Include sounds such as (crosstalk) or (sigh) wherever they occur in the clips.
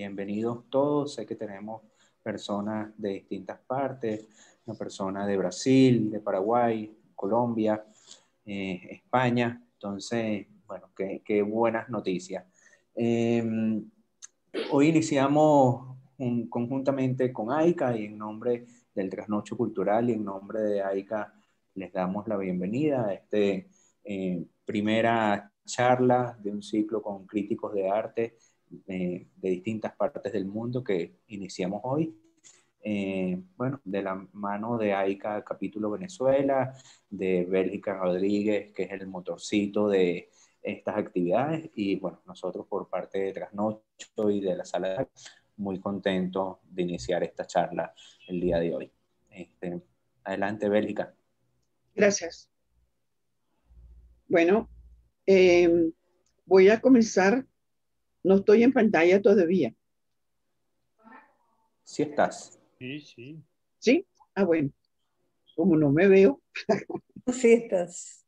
Bienvenidos todos. Sé que tenemos personas de distintas partes, una persona de Brasil, de Paraguay, Colombia, eh, España. Entonces, bueno, qué, buenas noticias. Em, hoy iniciamos conjuntamente con AICA y en nombre del Trasnocho Cultural y en nombre de AICA les damos la bienvenida a esta eh, primera charla de un ciclo con críticos de arte eh, de distintas partes del mundo que iniciamos hoy. Eh, bueno, de la mano de AICA Capítulo Venezuela, de Bélgica Rodríguez, que es el motorcito de estas actividades, y bueno, nosotros por parte de Trasnocho y de la sala, muy contentos de iniciar esta charla el día de hoy. Este, adelante, Bélgica. Gracias. Bueno, eh, voy a comenzar no estoy en pantalla todavía. Sí estás. Sí, sí. ¿Sí? Ah, bueno. Como no me veo. (laughs) sí estás.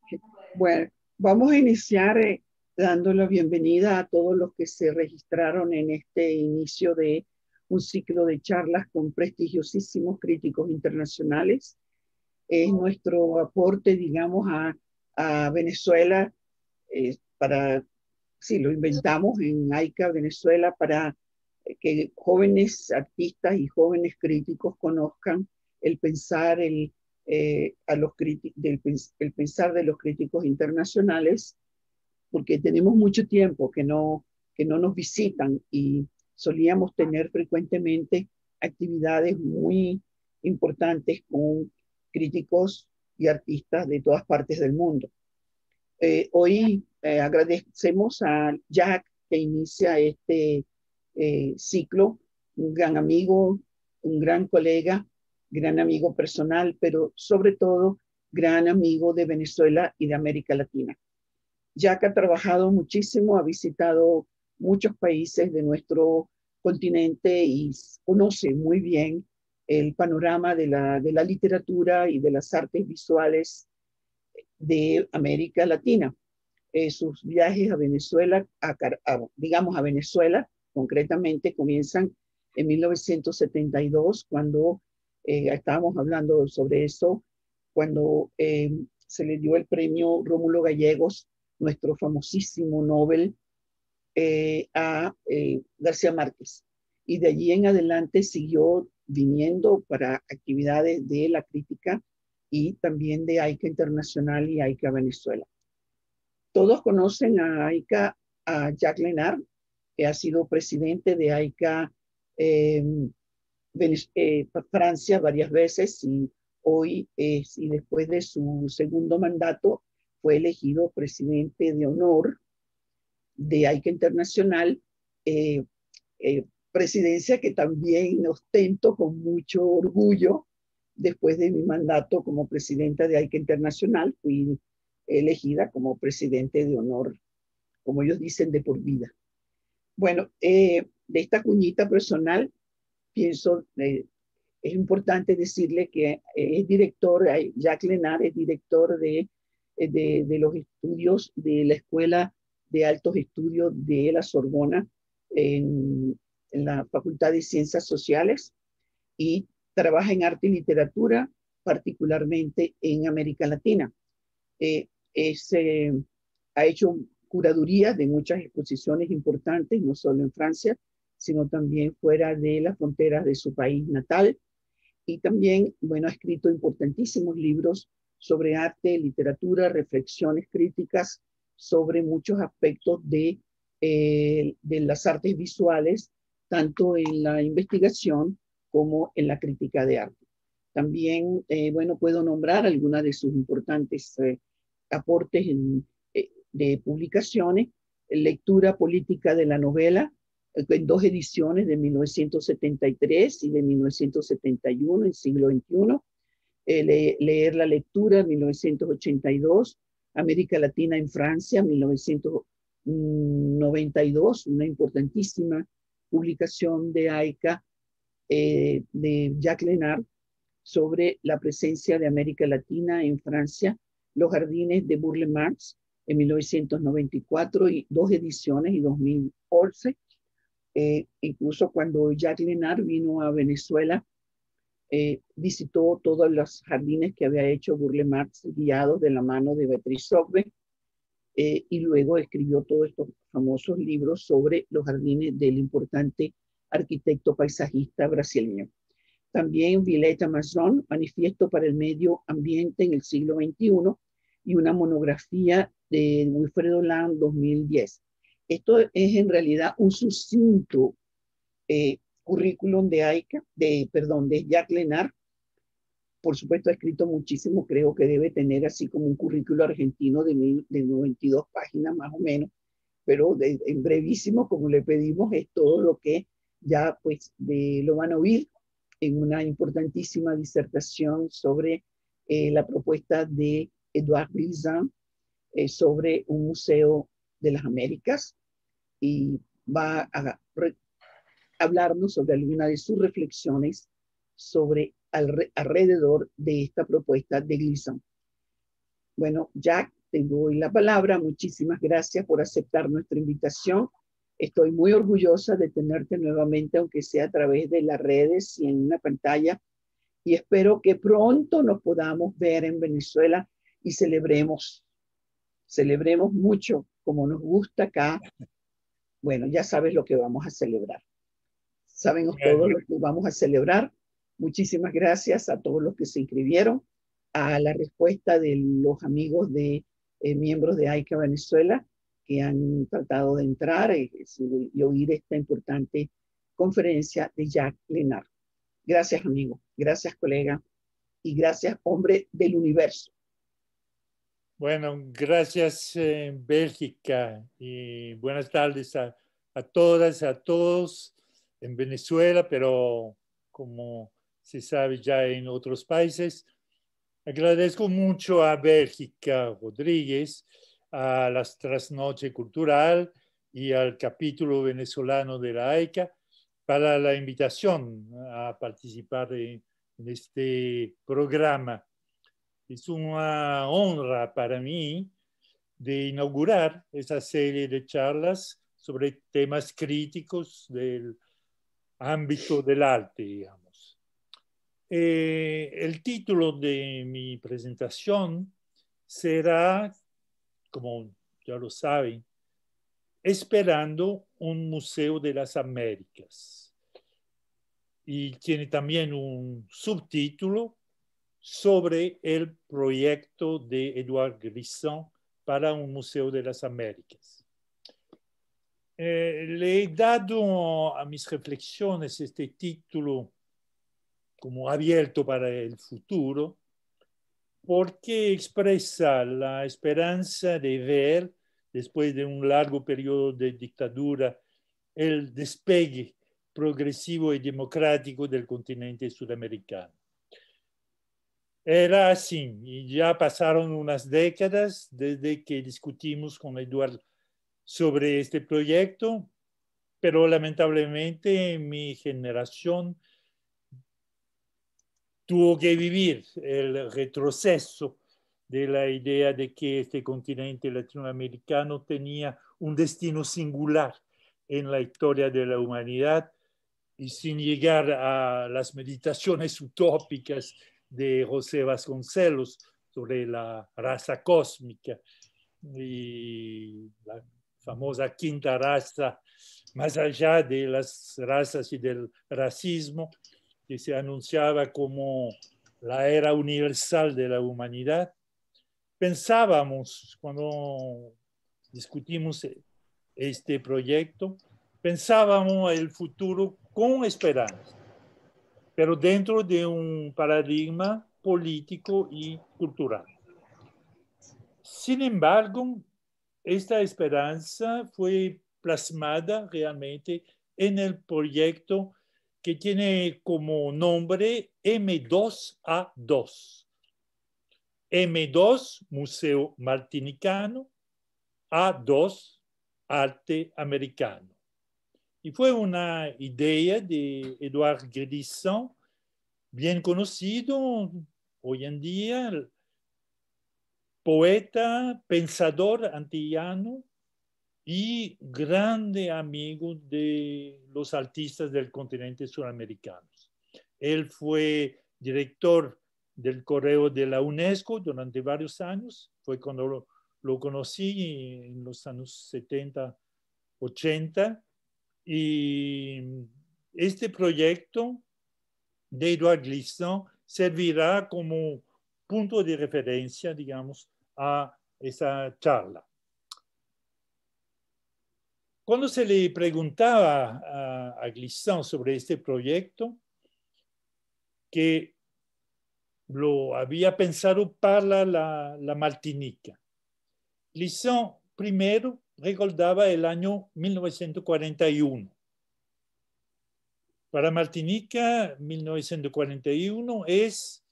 Bueno, vamos a iniciar eh, dando la bienvenida a todos los que se registraron en este inicio de un ciclo de charlas con prestigiosísimos críticos internacionales. Es nuestro aporte, digamos, a, Venezuela eh, para sí, lo inventamos en AICA, Venezuela, para eh, que jóvenes artistas y jóvenes críticos conozcan el pensar, eh, a el pensar de los críticos internacionales, porque tenemos mucho tiempo que no nos visitan y solíamos tener frecuentemente actividades muy importantes con críticos y artistas de todas partes del mundo. Eh, hoy eh, agradecemos a Jack que inicia este eh, ciclo, un gran amigo, un gran colega, gran amigo personal, pero sobre todo gran amigo de Venezuela y de América Latina. Jack ha trabajado muchísimo, ha visitado muchos países de nuestro continente y conoce muy bien el panorama de la, de la literatura y de las artes visuales de América Latina. Eh, sus viajes a Venezuela, digamos a Venezuela concretamente, comienzan en 1972, cuando eh, estábamos hablando sobre eso, cuando eh, se le dio el premio Rómulo Gallegos, nuestro famosísimo Nobel, a García Márquez. Y de allí en adelante siguió viniendo para actividades de la crítica y también de AICA Internacional y AICA Venezuela. Todos conocen a AICA, a Jack Lenar, que ha sido presidente de AICA em, eh, Francia varias veces y hoy y después de su segundo mandato fue elegido presidente de honor de AICA Internacional, eh, eh, presidencia que también ostento con mucho orgullo después de mi mandato como presidenta de AICA Internacional, fui elegida como presidente de honor, como ellos dicen, de por vida. Bueno, eh, de esta cuñita personal, pienso, eh, es importante decirle que eh, es director, Jacques Lenar es director de, de, los estudios de la Escuela de Altos Estudios de la Sorbona en, en la Facultad de Ciencias Sociales y trabaja en arte y literatura, particularmente en América Latina. Eh, ha hecho curaduría de muchas exposiciones importantes, no solo en Francia, sino también fuera de las fronteras de su país natal. Y también, bueno, ha escrito importantísimos libros sobre arte, literatura, reflexiones críticas sobre muchos aspectos de, eh, de las artes visuales, tanto en la investigación como en la crítica de arte. También, eh, bueno, puedo nombrar algunas de sus importantes eh, aportes eh, de publicaciones, lectura política de la novela en dos ediciones de 1973 y de 1971 en siglo XXI, leer la lectura 1982, América Latina en Francia 1992, una importantísima publicación de AICA eh, de Jacques Lenard sobre la presencia de América Latina en Francia, Los Jardines de Burle Marx en 1994 y dos ediciones en 2011. Eh, incluso cuando Jacques Lenard vino a Venezuela, eh, visitó todos los jardines que había hecho Burle Marx, guiado de la mano de Beatriz Sobbe, y luego escribió todos estos famosos libros sobre los jardines del importante arquitecto paisajista brasileño. También Violeta Mazón, Manifiesto para el Medio Ambiente en el siglo XXI, y una monografía de Wilfredo Land 2010. Esto es en realidad un sucinto eh, currículum de AICA, de, perdón, de Jacques Lenar. Por supuesto, ha escrito muchísimo, creo que debe tener así como un currículo argentino de, de 92 páginas más o menos, pero en brevísimo, como le pedimos, es todo lo que ya pues de, lo van a oír en una importantísima disertación sobre eh, la propuesta de Edouard Glissant eh, sobre un museo de las Américas y va a hablarnos sobre alguna de sus reflexiones sobre alrededor de esta propuesta de Gleason. Bueno, Jack, te doy la palabra. Muchísimas gracias por aceptar nuestra invitación Estoy muy orgullosa de tenerte nuevamente, aunque sea a través de las redes y en una pantalla. Y espero que pronto nos podamos ver en Venezuela y celebremos. Celebremos mucho, como nos gusta acá. Bueno, ya sabes lo que vamos a celebrar. Saben todos lo que vamos a celebrar. Muchísimas gracias a todos los que se inscribieron, a la respuesta de los amigos de eh, miembros de AICA Venezuela han tratado de entrar y, eh, oír esta importante conferencia de Jack Lennart. Gracias, amigo. Gracias, colega. Y gracias, hombre del universo. Bueno, gracias eh, Bélgica y buenas tardes a todas, a todos en Venezuela, pero como se sabe ya en otros países. Agradezco mucho a Bélgica Rodríguez a las trasnoche cultural y al capítulo venezolano de la AICA para la invitación a participar en, este programa. Es una honra para mí de inaugurar esa serie de charlas sobre temas críticos del ámbito del arte, digamos. Eh, el título de mi presentación será como ya lo saben, esperando un Museo de las Américas. Y tiene también un subtítulo sobre el proyecto de Eduard Grisson para un Museo de las Américas. Eh, le he dado a mis reflexiones este título como abierto para el futuro, porque expresa la esperanza de ver, después de un largo periodo de dictadura, el despegue progresivo y democrático del continente sudamericano. Era así, y ya pasaron unas décadas desde que discutimos con Eduardo sobre este proyecto, pero lamentablemente mi generación tuvo que vivir el retroceso de la idea de que este continente latinoamericano tenía un destino singular en la historia de la humanidad y sin llegar a las meditaciones utópicas de José Vasconcelos sobre la raza cósmica y la famosa quinta raza, más allá de las razas y del racismo, se anunciaba como la era universal de la humanidad, pensábamos cuando discutimos este proyecto, pensábamos el futuro con esperanza, pero dentro de un paradigma político y cultural. Sin embargo, esta esperanza fue plasmada realmente en el proyecto que tiene como nombre M2A2. M2, Museo Martinicano, A2, Arte Americano. Y fue una idea de eduard Grisson, bien conocido hoy en día, poeta, pensador antillano, y grande amigo de los artistas del continente suramericano. Él fue director del correo de la UNESCO durante varios años, fue cuando lo, conocí en los años 70, 80, y este proyecto de Edward Glisson servirá como punto de referencia, digamos, a esa charla. Cuando se le preguntaba a, Glissant sobre este proyecto, que lo había pensado para la, Martinica, Glissant primero recordaba el año 1941. Para Martinica, 1941 es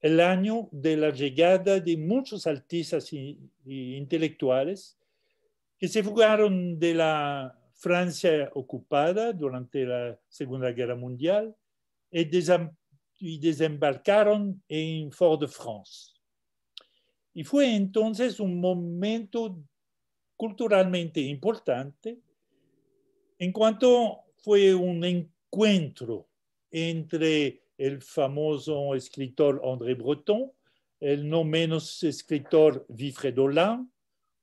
el año de la llegada de muchos artistas e intelectuales que se fugaron de la Francia ocupada durante la Segunda Guerra Mundial y, desembarcaron en Fort-de-France. Y fue entonces un momento culturalmente importante en cuanto fue un encuentro entre el famoso escritor André Breton, el no menos escritor Vifredo Lam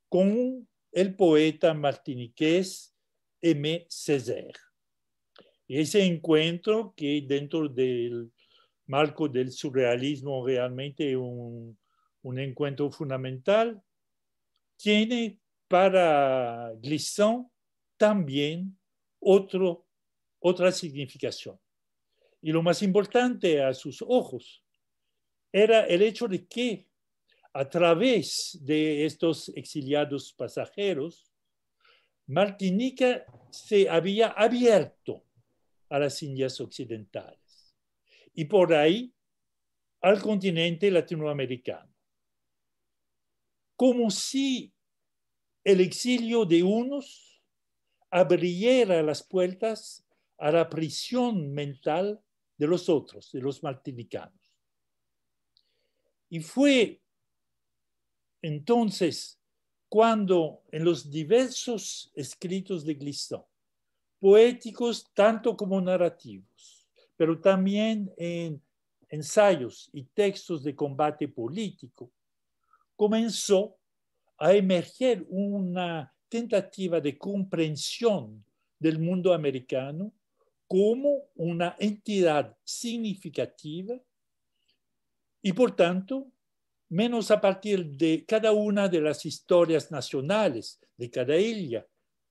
con el poeta martiniqués Aimé Césaire. Ese encuentro que dentro del marco del surrealismo realmente un, un encuentro fundamental, tiene para Glissant también otra significación. Y lo más importante a sus ojos era el hecho de que a través de estos exiliados pasajeros, Martinica se había abierto a las Indias occidentales y por ahí al continente latinoamericano. Como si el exilio de unos abriera las puertas a la prisión mental de los otros, de los martinicanos. Y fue entonces, cuando en los diversos escritos de Glissant, poéticos tanto como narrativos, pero también en ensayos y textos de combate político, comenzó a emerger una tentativa de comprensión del mundo americano como una entidad significativa y por tanto menos a partir de cada una de las historias nacionales de cada isla,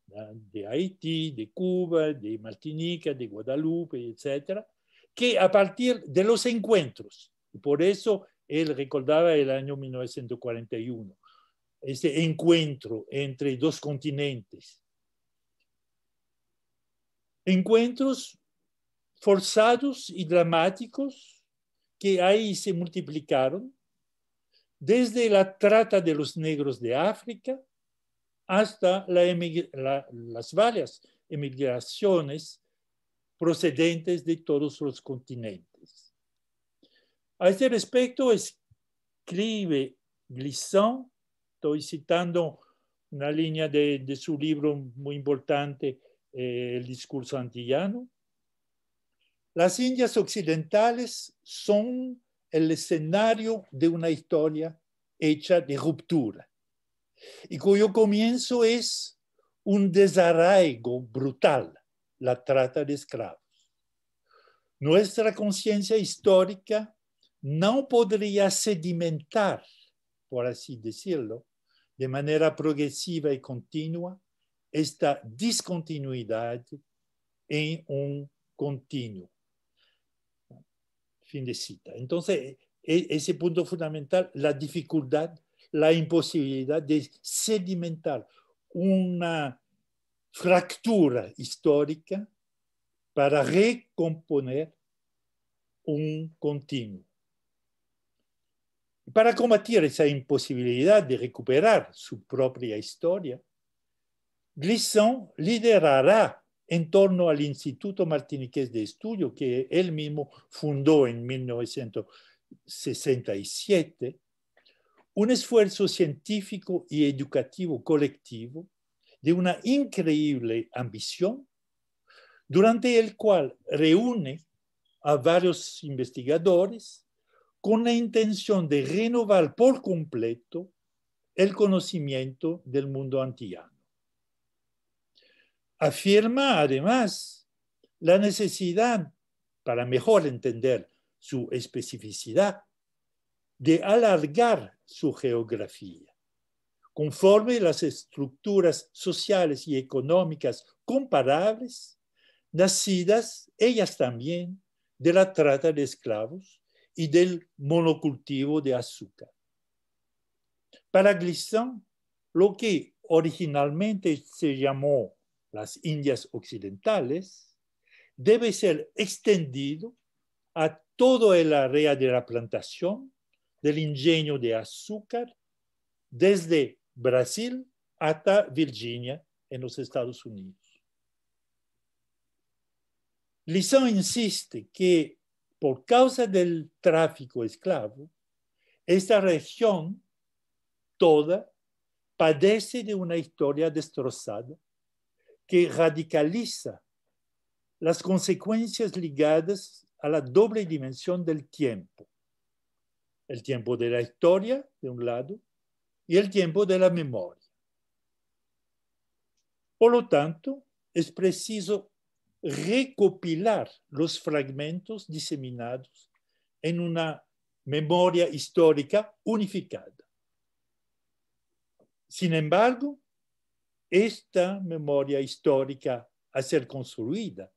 de Haití, de Cuba, de Martinica, de Guadalupe, etcétera, que a partir de los encuentros. Por eso él recordaba el año 1941, ese encuentro entre dos continentes. Encuentros forzados y dramáticos que ahí se multiplicaron desde la trata de los negros de África hasta las varias emigraciones procedentes de todos los continentes. A este respecto escribe Glissant, estoy citando una línea de, su libro muy importante, eh, El discurso antillano, las Indias occidentales son el escenario de una historia hecha de ruptura y cuyo comienzo es un desarraigo brutal, la trata de esclavos. Nuestra conciencia histórica no podría sedimentar, por así decirlo, de manera progresiva y continua esta discontinuidad en un continuo. Fin de cita. Entonces, e, ese punto fundamental, la dificultad, la imposibilidad de sedimentar una fractura histórica para recomponer un continuo. Para combatir esa imposibilidad de recuperar su propia historia, Glisson liderará en torno al Instituto Martiniqués de Estudio que él mismo fundó en 1967, un esfuerzo científico y educativo colectivo de una increíble ambición, durante el cual reúne a varios investigadores con la intención de renovar por completo el conocimiento del mundo antillano. Afirma además la necesidad, para mejor entender su especificidad, de alargar su geografía, conforme las estructuras sociales y económicas comparables, nacidas ellas también de la trata de esclavos y del monocultivo de azúcar. Para Glissant, lo que originalmente se llamó las Indias occidentales, debe ser extendido a todo el área de la plantación del ingenio de azúcar desde Brasil hasta Virginia en los Estados Unidos. Lisson insiste que por causa del tráfico esclavo, esta región toda padece de una historia destrozada que radicaliza las consecuencias ligadas a la doble dimensión del tiempo. El tiempo de la historia, de un lado, y el tiempo de la memoria. Por lo tanto, es preciso recopilar los fragmentos diseminados en una memoria histórica unificada. Sin embargo, esta memoria histórica a ser construida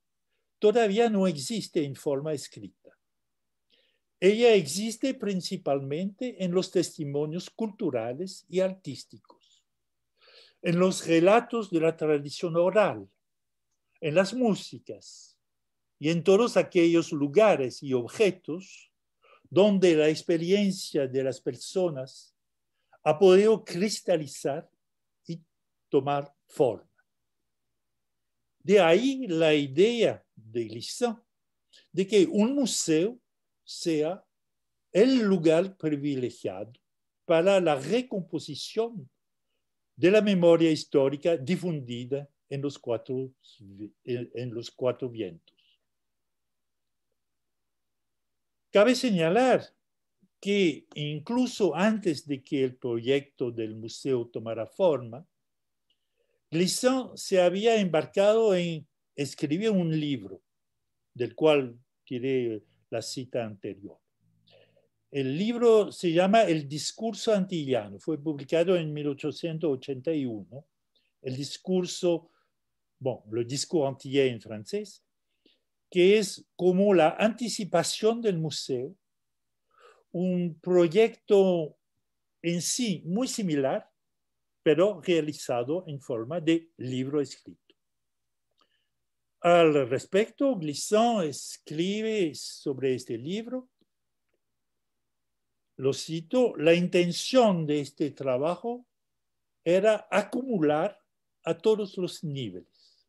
todavía no existe en forma escrita. Ella existe principalmente en los testimonios culturales y artísticos, en los relatos de la tradición oral, en las músicas y en todos aquellos lugares y objetos donde la experiencia de las personas ha podido cristalizar tomar forma. De ahí la idea de Glissant de que un museo sea el lugar privilegiado para la recomposición de la memoria histórica difundida en los cuatro, en los cuatro vientos. Cabe señalar que incluso antes de que el proyecto del museo tomara forma, Glisson se había embarcado en escribir un libro, del cual tiré la cita anterior. El libro se llama El discurso antillano, fue publicado en 1881. El discurso, bueno, le discurso antillano en francés, que es como la anticipación del museo, un proyecto en sí muy similar, pero realizado en forma de libro escrito. Al respecto, Glissant escribe sobre este libro, lo cito, la intención de este trabajo era acumular a todos los niveles.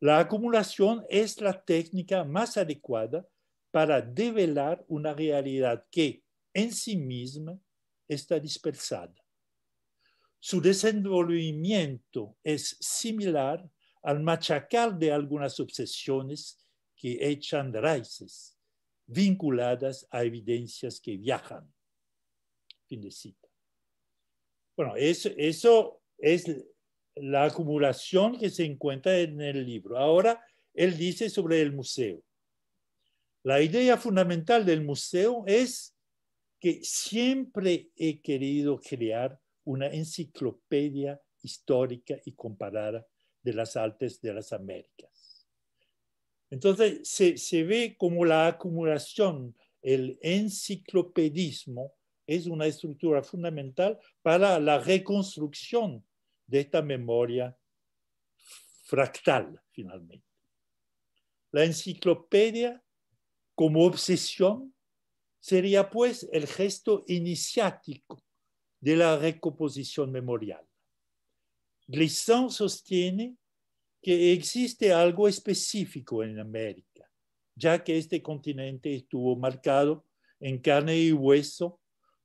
La acumulación es la técnica más adecuada para develar una realidad que en sí misma está dispersada su desenvolvimiento es similar al machacar de algunas obsesiones que echan raíces vinculadas a evidencias que viajan. Fin de cita. Bueno, eso, eso es la acumulación que se encuentra en el libro. Ahora, él dice sobre el museo. La idea fundamental del museo es que siempre he querido crear una enciclopedia histórica y comparada de las artes de las Américas. Entonces se, se ve como la acumulación, el enciclopedismo, es una estructura fundamental para la reconstrucción de esta memoria fractal, finalmente. La enciclopedia como obsesión sería pues el gesto iniciático de la recomposición memorial. Glissant sostiene que existe algo específico en América, ya que este continente estuvo marcado en carne y hueso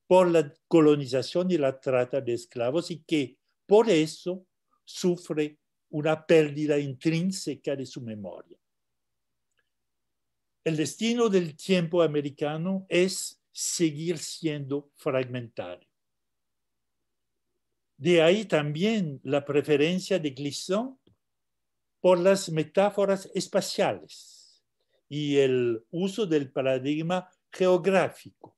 por la colonización y la trata de esclavos y que por eso sufre una pérdida intrínseca de su memoria. El destino del tiempo americano es seguir siendo fragmentado. De ahí también la preferencia de Glisson por las metáforas espaciales y el uso del paradigma geográfico.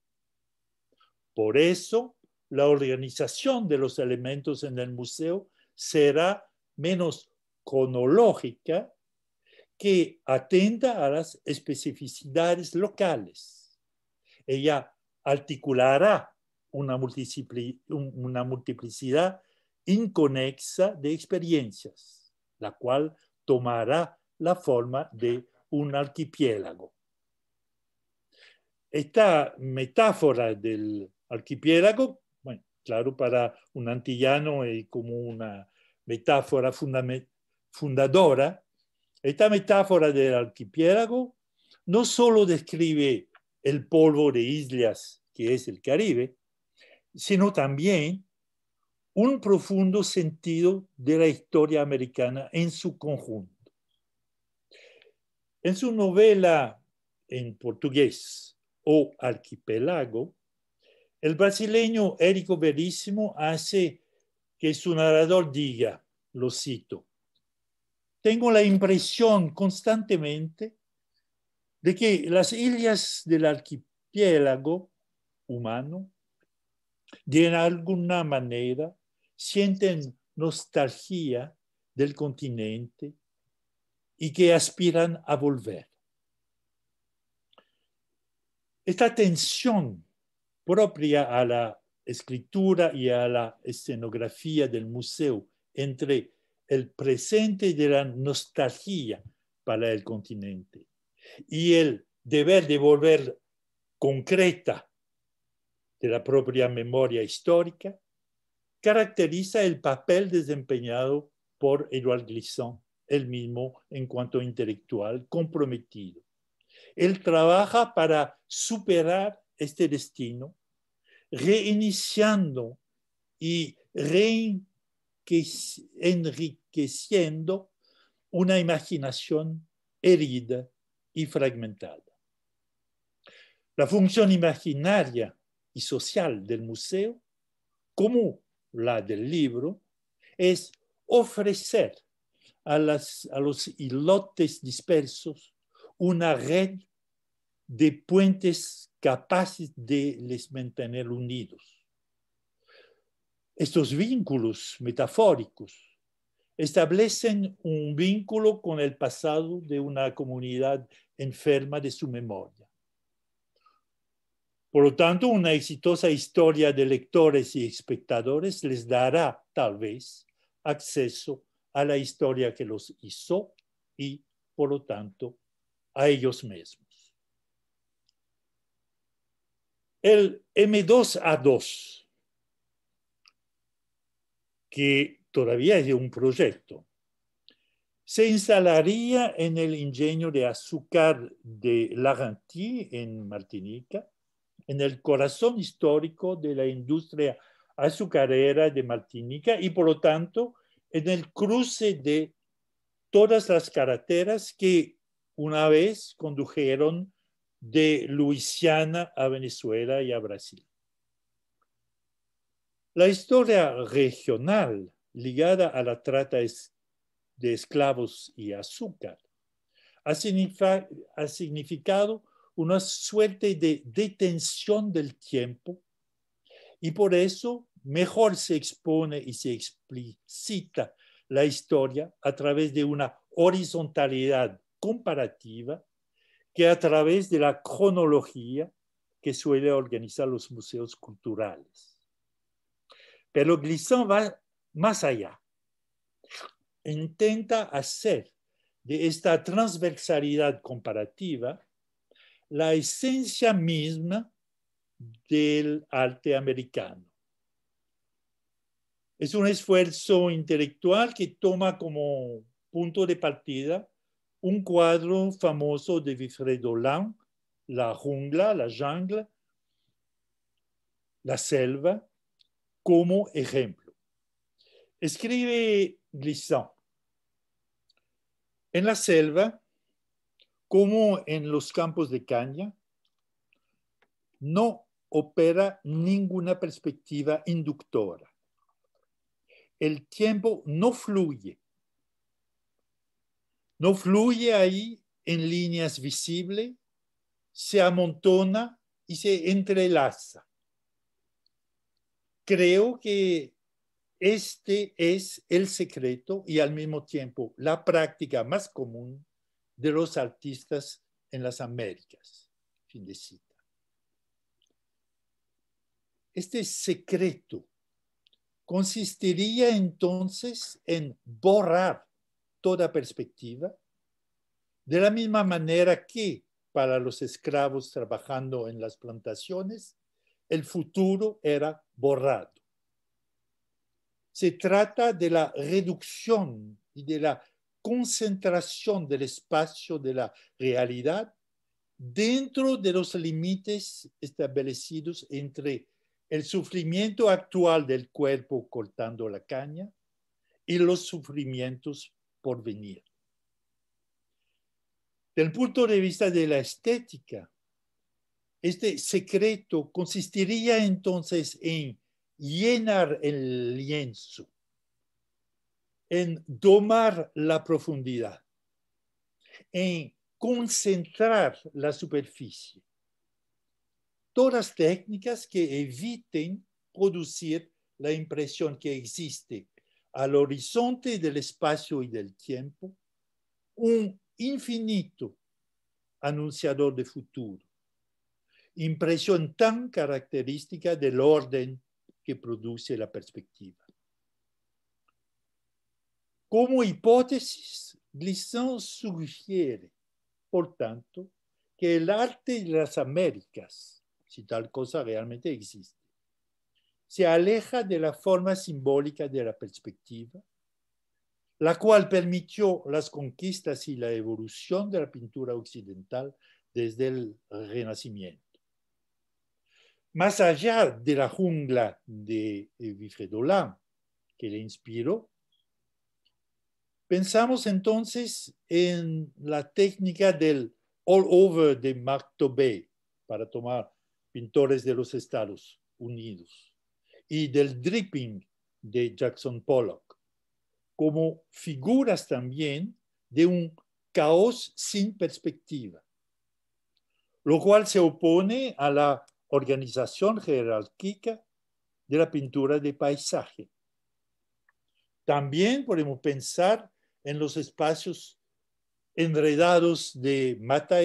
Por eso, la organización de los elementos en el museo será menos cronológica que atenta a las especificidades locales. Ella articulará una, multiplicidad inconexa de experiencias, la cual tomará la forma de un arquipiélago. Esta metáfora del arquipiélago, claro, para un antillano es como una metáfora fundadora, esta metáfora del arquipiélago no solo describe el polvo de islas que es el Caribe, sino también un profundo sentido de la historia americana en su conjunto. En su novela en portugués, O arquipélago, el brasileño Érico Verísimo hace que su narrador diga, lo cito, tengo la impresión constantemente de que las islas del archipiélago humano de alguna manera sienten nostalgia del continente y que aspiran a volver. Esta tensión propia a la escritura y a la escenografía del museo entre el presente de la nostalgia para el continente y el deber de volver concreta de la propia memoria histórica, caracteriza el papel desempeñado por Édouard Glissant, él mismo en cuanto intelectual comprometido. Él trabaja para superar este destino, reiniciando y enriqueciendo una imaginación herida y fragmentada. La función imaginaria y social del museo, como la del libro, es ofrecer a, las, a los hilotes dispersos una red de puentes capaces de les mantener unidos. Estos vínculos metafóricos establecen un vínculo con el pasado de una comunidad enferma de su memoria. Por lo tanto, una exitosa historia de lectores y espectadores les dará, tal vez, acceso a la historia que los hizo y, por lo tanto, a ellos mismos. El M2A2, que todavía es un proyecto, se instalaría en el ingenio de azúcar de Lagantí, en Martinica, en el corazón histórico de la industria azucarera de Martinica y por lo tanto en el cruce de todas las carreteras que una vez condujeron de Luisiana a Venezuela y a Brasil. La historia regional ligada a la trata de esclavos y azúcar ha, significado una suerte de detención del tiempo y por eso mejor se expone y se explicita la historia a través de una horizontalidad comparativa que a través de la cronología que suele organizar los museos culturales. Pero Glissant va más allá. Intenta hacer de esta transversalidad comparativa la esencia misma del arte americano. Es un esfuerzo intelectual que toma como punto de partida un cuadro famoso de Wilfredo Dolan, La jungla, la jungla, la selva, como ejemplo. Escribe Glissant. En la selva, como en los campos de caña, no opera ninguna perspectiva inductora. El tiempo no fluye. No fluye ahí en líneas visibles, se amontona y se entrelaza. Creo que este es el secreto y al mismo tiempo la práctica más común de los artistas en las Américas. Fin de cita. Este secreto consistiría entonces en borrar toda perspectiva, de la misma manera que para los esclavos trabajando en las plantaciones, el futuro era borrado. Se trata de la reducción y de la concentración del espacio de la realidad dentro de los límites establecidos entre el sufrimiento actual del cuerpo cortando la caña y los sufrimientos por venir. Del punto de vista de la estética, este secreto consistiría entonces en llenar el lienzo en domar la profundidad, en concentrar la superficie. Todas técnicas que eviten producir la impresión que existe al horizonte del espacio y del tiempo un infinito anunciador de futuro, impresión tan característica del orden que produce la perspectiva. Como hipótesis, Glissant sugiere, por tanto, que el arte de las Américas, si tal cosa realmente existe, se aleja de la forma simbólica de la perspectiva, la cual permitió las conquistas y la evolución de la pintura occidental desde el Renacimiento. Más allá de la jungla de Vifredolam, que le inspiró, Pensamos entonces en la técnica del all over de Mark Tobey para tomar pintores de los Estados Unidos y del dripping de Jackson Pollock como figuras también de un caos sin perspectiva, lo cual se opone a la organización jerárquica de la pintura de paisaje. También podemos pensar en los espacios enredados de Mata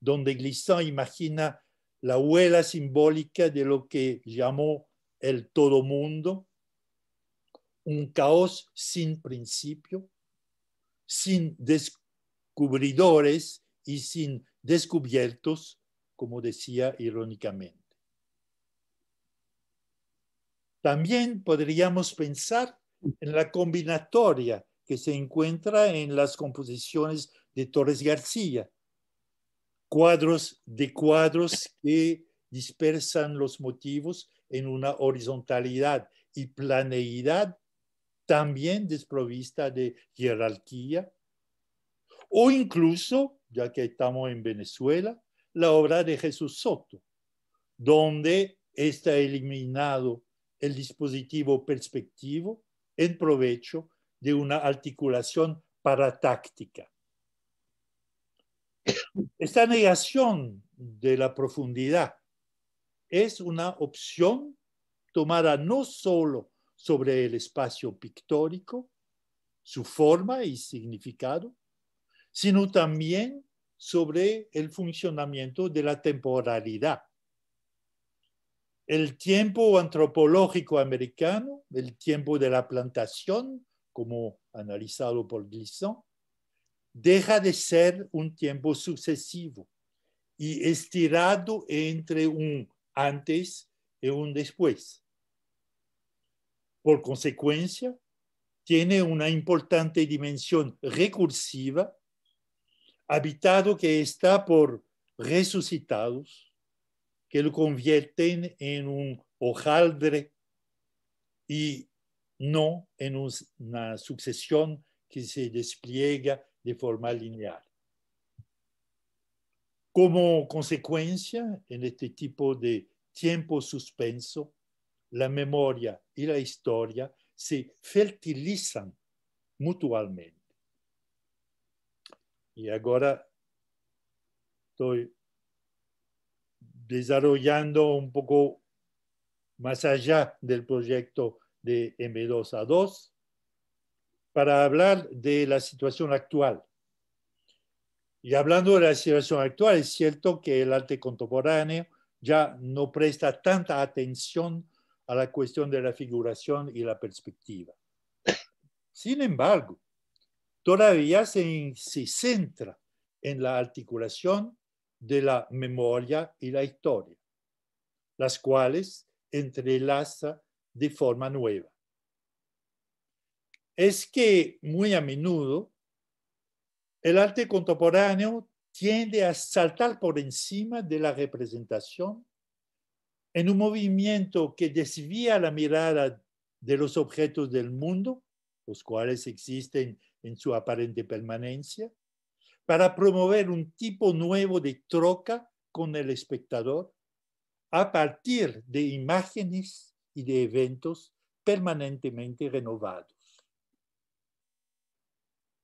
donde Glissant imagina la huela simbólica de lo que llamó el todo mundo, un caos sin principio, sin descubridores y sin descubiertos, como decía irónicamente. También podríamos pensar en la combinatoria que se encuentra en las composiciones de Torres García, cuadros de cuadros que dispersan los motivos en una horizontalidad y planeidad también desprovista de jerarquía, o incluso, ya que estamos en Venezuela, la obra de Jesús Soto, donde está eliminado el dispositivo perspectivo en provecho de una articulación paratáctica. Esta negación de la profundidad es una opción tomada no sólo sobre el espacio pictórico, su forma y significado, sino también sobre el funcionamiento de la temporalidad el tiempo antropológico americano, el tiempo de la plantación, como analizado por Glissant, deja de ser un tiempo sucesivo y estirado entre un antes y un después. Por consecuencia, tiene una importante dimensión recursiva, habitado que está por resucitados, que lo convierten en un hojaldre y no en una sucesión que se despliega de forma lineal. Como consecuencia, en este tipo de tiempo suspenso, la memoria y la historia se fertilizan mutuamente. Y ahora estoy desarrollando un poco más allá del proyecto de M2A2 para hablar de la situación actual. Y hablando de la situación actual, es cierto que el arte contemporáneo ya no presta tanta atención a la cuestión de la figuración y la perspectiva. Sin embargo, todavía se, se centra en la articulación de la memoria y la historia, las cuales entrelaza de forma nueva. Es que muy a menudo el arte contemporáneo tiende a saltar por encima de la representación en un movimiento que desvía la mirada de los objetos del mundo, los cuales existen en su aparente permanencia, para promover un tipo nuevo de troca con el espectador a partir de imágenes y de eventos permanentemente renovados.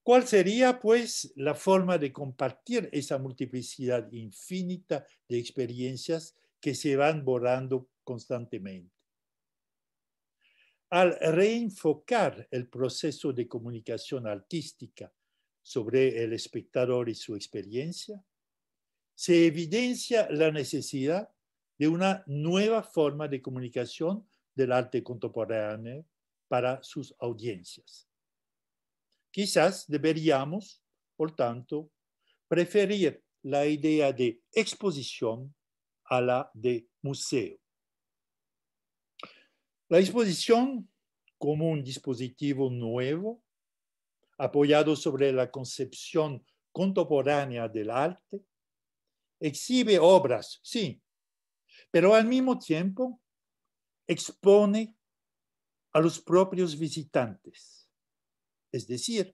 ¿Cuál sería, pues, la forma de compartir esa multiplicidad infinita de experiencias que se van borrando constantemente? Al reenfocar el proceso de comunicación artística sobre el espectador y su experiencia, se evidencia la necesidad de una nueva forma de comunicación del arte contemporáneo para sus audiencias. Quizás deberíamos, por tanto, preferir la idea de exposición a la de museo. La exposición como un dispositivo nuevo apoyado sobre la concepción contemporánea del arte, exhibe obras, sí, pero al mismo tiempo expone a los propios visitantes, es decir,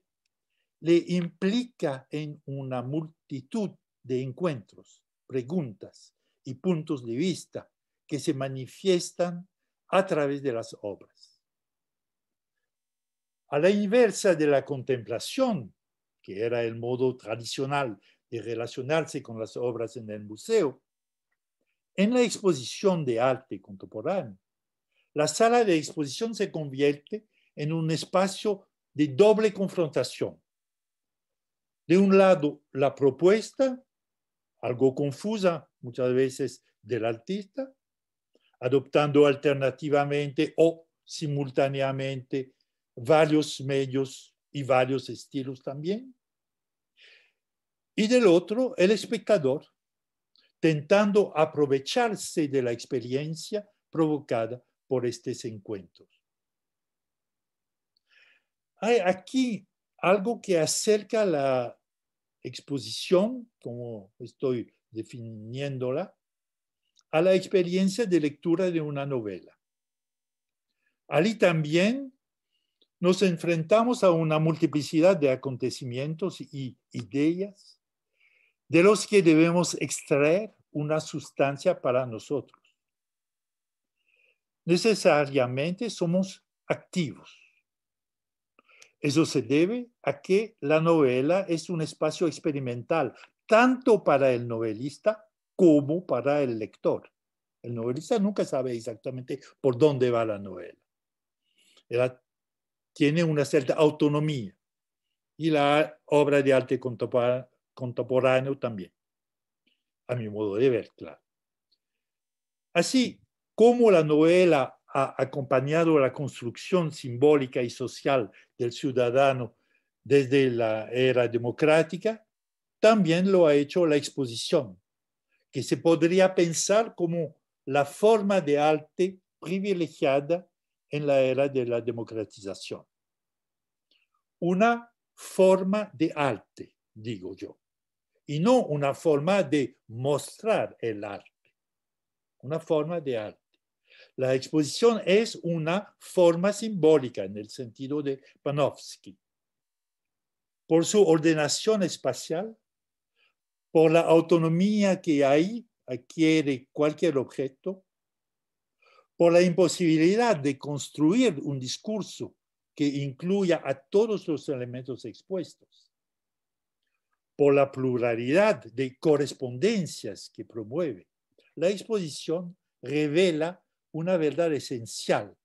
le implica en una multitud de encuentros, preguntas y puntos de vista que se manifiestan a través de las obras a la inversa de la contemplación, que era el modo tradicional de relacionarse con las obras en el museo, en la exposición de arte contemporáneo, la sala de exposición se convierte en un espacio de doble confrontación. De un lado, la propuesta, algo confusa muchas veces del artista, adoptando alternativamente o simultáneamente varios medios y varios estilos también. Y del otro, el espectador, tentando aprovecharse de la experiencia provocada por estos encuentros. Hay aquí algo que acerca la exposición, como estoy definiéndola, a la experiencia de lectura de una novela. Allí también nos enfrentamos a una multiplicidad de acontecimientos y ideas de los que debemos extraer una sustancia para nosotros. Necesariamente somos activos. Eso se debe a que la novela es un espacio experimental, tanto para el novelista como para el lector. El novelista nunca sabe exactamente por dónde va la novela tiene una cierta autonomía y la obra de arte contemporáneo también, a mi modo de ver, claro. Así como la novela ha acompañado la construcción simbólica y social del ciudadano desde la era democrática, también lo ha hecho la exposición, que se podría pensar como la forma de arte privilegiada en la era de la democratización. Una forma de arte, digo yo, y no una forma de mostrar el arte, una forma de arte. La exposición es una forma simbólica en el sentido de Panofsky, por su ordenación espacial, por la autonomía que hay adquiere cualquier objeto, por la imposibilidad de construir un discurso que incluya a todos los elementos expuestos, por la pluralidad de correspondencias que promueve. La exposición revela una verdad esencial.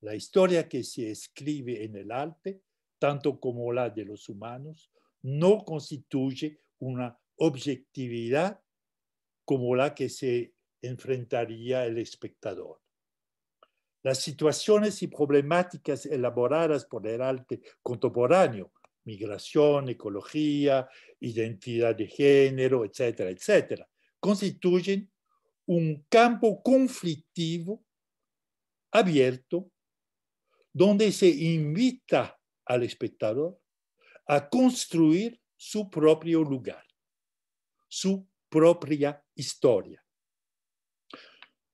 La historia que se escribe en el arte, tanto como la de los humanos, no constituye una objetividad como la que se enfrentaría el espectador. Las situaciones y problemáticas elaboradas por el arte contemporáneo, migración, ecología, identidad de género, etcétera, etcétera, constituyen un campo conflictivo abierto donde se invita al espectador a construir su propio lugar, su propia historia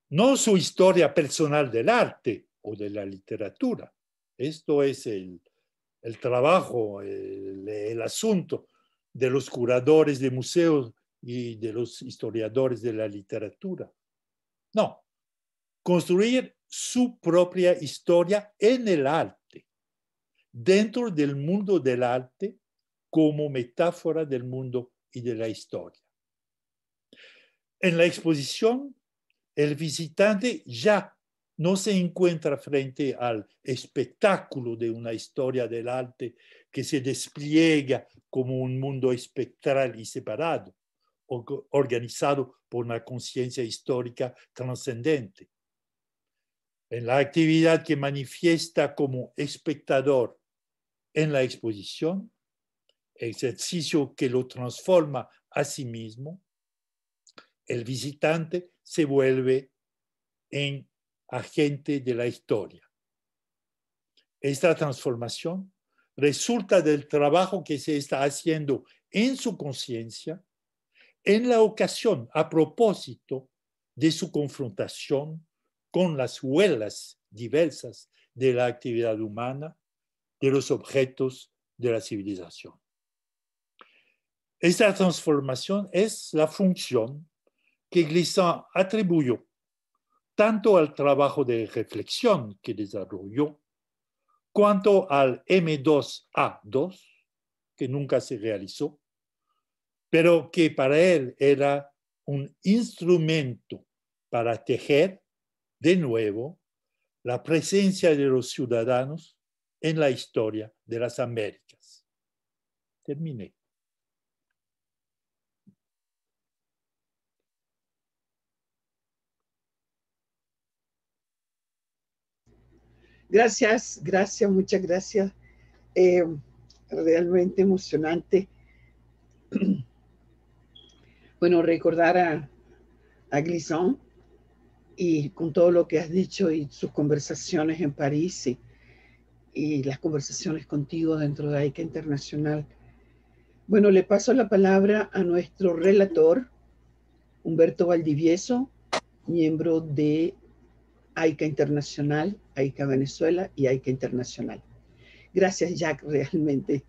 no su historia personal del arte o de la literatura. Esto es el, trabajo, el, el, asunto de los curadores de museos y de los historiadores de la literatura. No, construir su propia historia en el arte, dentro del mundo del arte como metáfora del mundo y de la historia. En la exposición el visitante ya no se encuentra frente al espectáculo de una historia del arte que se despliega como un mundo espectral y separado, organizado por una conciencia histórica trascendente. En la actividad que manifiesta como espectador en la exposición, ejercicio que lo transforma a sí mismo, el visitante se vuelve en agente de la historia. Esta transformación resulta del trabajo que se está haciendo en su conciencia, en la ocasión, a propósito de su confrontación con las huellas diversas de la actividad humana, de los objetos de la civilización. Esta transformación es la función que Glissant atribuyó tanto al trabajo de reflexión que desarrolló, cuanto al M2A2, que nunca se realizó, pero que para él era un instrumento para tejer de nuevo la presencia de los ciudadanos en la historia de las Américas. Terminé. Gracias, gracias, muchas gracias. Eh, realmente emocionante. (clears throat) Bueno, recordar a, a y con todo lo que has dicho y sus conversaciones en París y, y las conversaciones contigo dentro de AICA Internacional. Bueno, le paso la palabra a nuestro relator, Humberto Valdivieso, miembro de AICA Internacional, que Venezuela y hay que Internacional. Gracias, Jack, (laughs) realmente.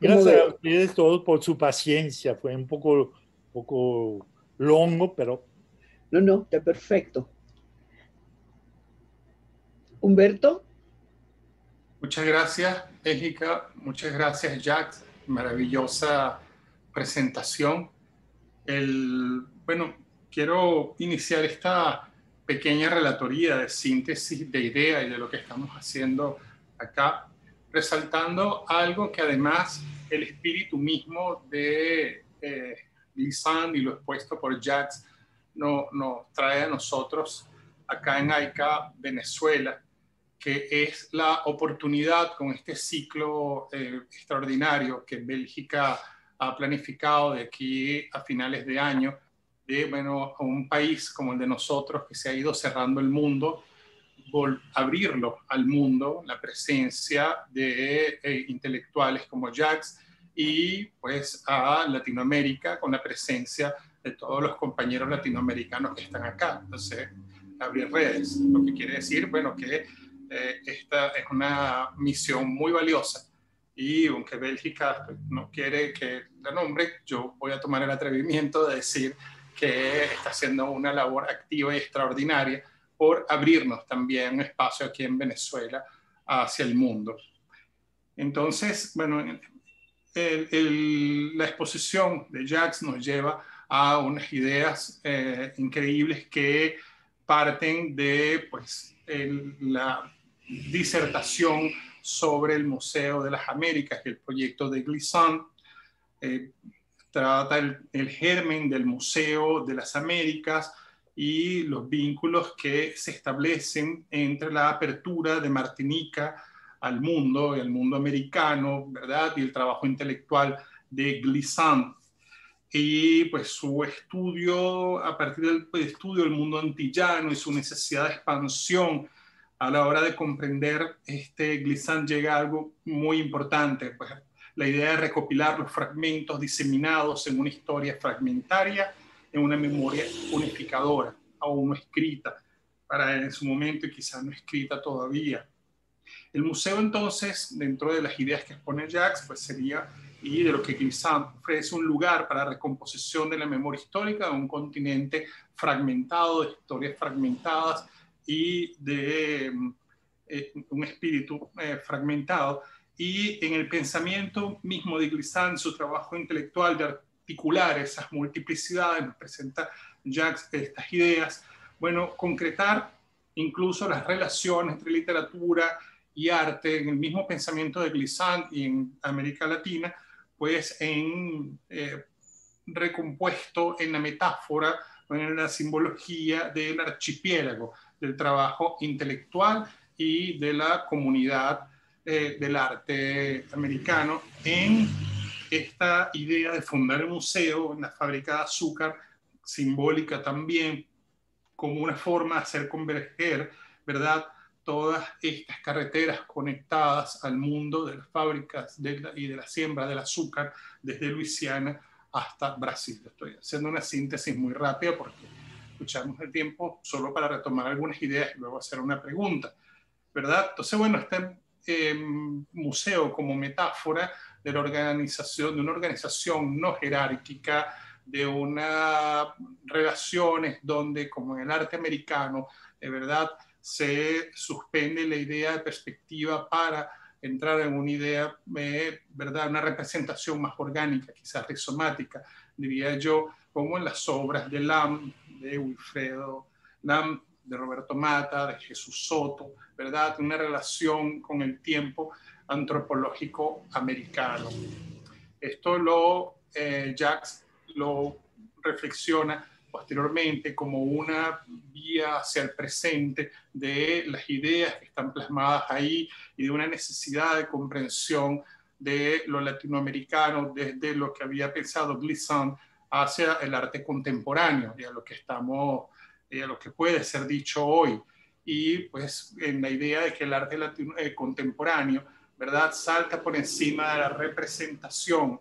Gracias a ustedes todos por su paciencia. Fue un poco, poco longo, pero... No, no, está perfecto. Humberto. Muchas gracias, Égica. Muchas gracias, Jack. Maravillosa presentación. El, bueno, quiero iniciar esta pequeña relatoría de síntesis de idea y de lo que estamos haciendo acá, resaltando algo que además el espíritu mismo de eh, y lo expuesto por Jax nos trae a nosotros acá en AICA, Venezuela, que es la oportunidad con este ciclo eh, extraordinario que Bélgica ha planificado de aquí a finales de año de bueno, un país como el de nosotros que se ha ido cerrando el mundo, abrirlo al mundo, la presencia de eh, intelectuales como Jax y pues a Latinoamérica con la presencia de todos los compañeros latinoamericanos que están acá. Entonces, abrir redes, lo que quiere decir, bueno, que eh, esta es una misión muy valiosa y aunque Bélgica pues, no quiere que la nombre, yo voy a tomar el atrevimiento de decir que está haciendo una labor activa y extraordinaria por abrirnos también un espacio aquí en Venezuela hacia el mundo. Entonces, bueno, la exposición de Jax nos lleva a unas ideas eh, increíbles que parten de pues, la disertación sobre el Museo de las Américas, el proyecto de Glisson, eh, trata el, germen del Museo de las Américas y los vínculos que se establecen entre la apertura de Martinica al mundo, el mundo americano, ¿verdad? Y el trabajo intelectual de Glissant. Y pues su estudio, a partir del estudio del mundo antillano y su necesidad de expansión a la hora de comprender, este Glissant llega a algo muy importante, pues la idea de recopilar los fragmentos diseminados en una historia fragmentaria, en una memoria unificadora, aún no escrita, para en su momento y quizás no escrita todavía. El museo entonces, dentro de las ideas que expone Jacques, pues sería, y de lo que quizá ofrece un lugar para recomposición de la memoria histórica de un continente fragmentado, de historias fragmentadas y de eh, un espíritu eh, fragmentado, y en el pensamiento mismo de Glissant, su trabajo intelectual de articular esas multiplicidades, nos presenta Jacques estas ideas, bueno, concretar incluso las relaciones entre literatura y arte en el mismo pensamiento de Glissant y en América Latina, pues en eh, recompuesto en la metáfora en la simbología del archipiélago, del trabajo intelectual y de la comunidad del arte americano en esta idea de fundar el museo en la fábrica de azúcar, simbólica también, como una forma de hacer converger, ¿verdad? Todas estas carreteras conectadas al mundo de las fábricas y de la siembra del azúcar desde Luisiana hasta Brasil. Estoy haciendo una síntesis muy rápida porque escuchamos el tiempo solo para retomar algunas ideas y luego hacer una pregunta, ¿verdad? Entonces, bueno, este Em, museo como metáfora de, la organización, de una organización no jerárquica, de unas relaciones donde, como en el arte americano, de verdad se suspende la idea de perspectiva para entrar en una idea, eh, ¿verdad? Una representación más orgánica, quizás rizomática, diría yo, como en las obras de Lam, de Wilfredo Lam, de Roberto Mata, de Jesús Soto, ¿verdad? Una relación con el tiempo antropológico americano. Esto lo, eh, Jacques lo reflexiona posteriormente como una vía hacia el presente de las ideas que están plasmadas ahí y de una necesidad de comprensión de lo latinoamericano desde lo que había pensado Glissant hacia el arte contemporáneo y a lo que estamos a lo que puede ser dicho hoy. Y pues en la idea de que el arte latino, eh, contemporáneo, ¿verdad?, salta por encima de la representación,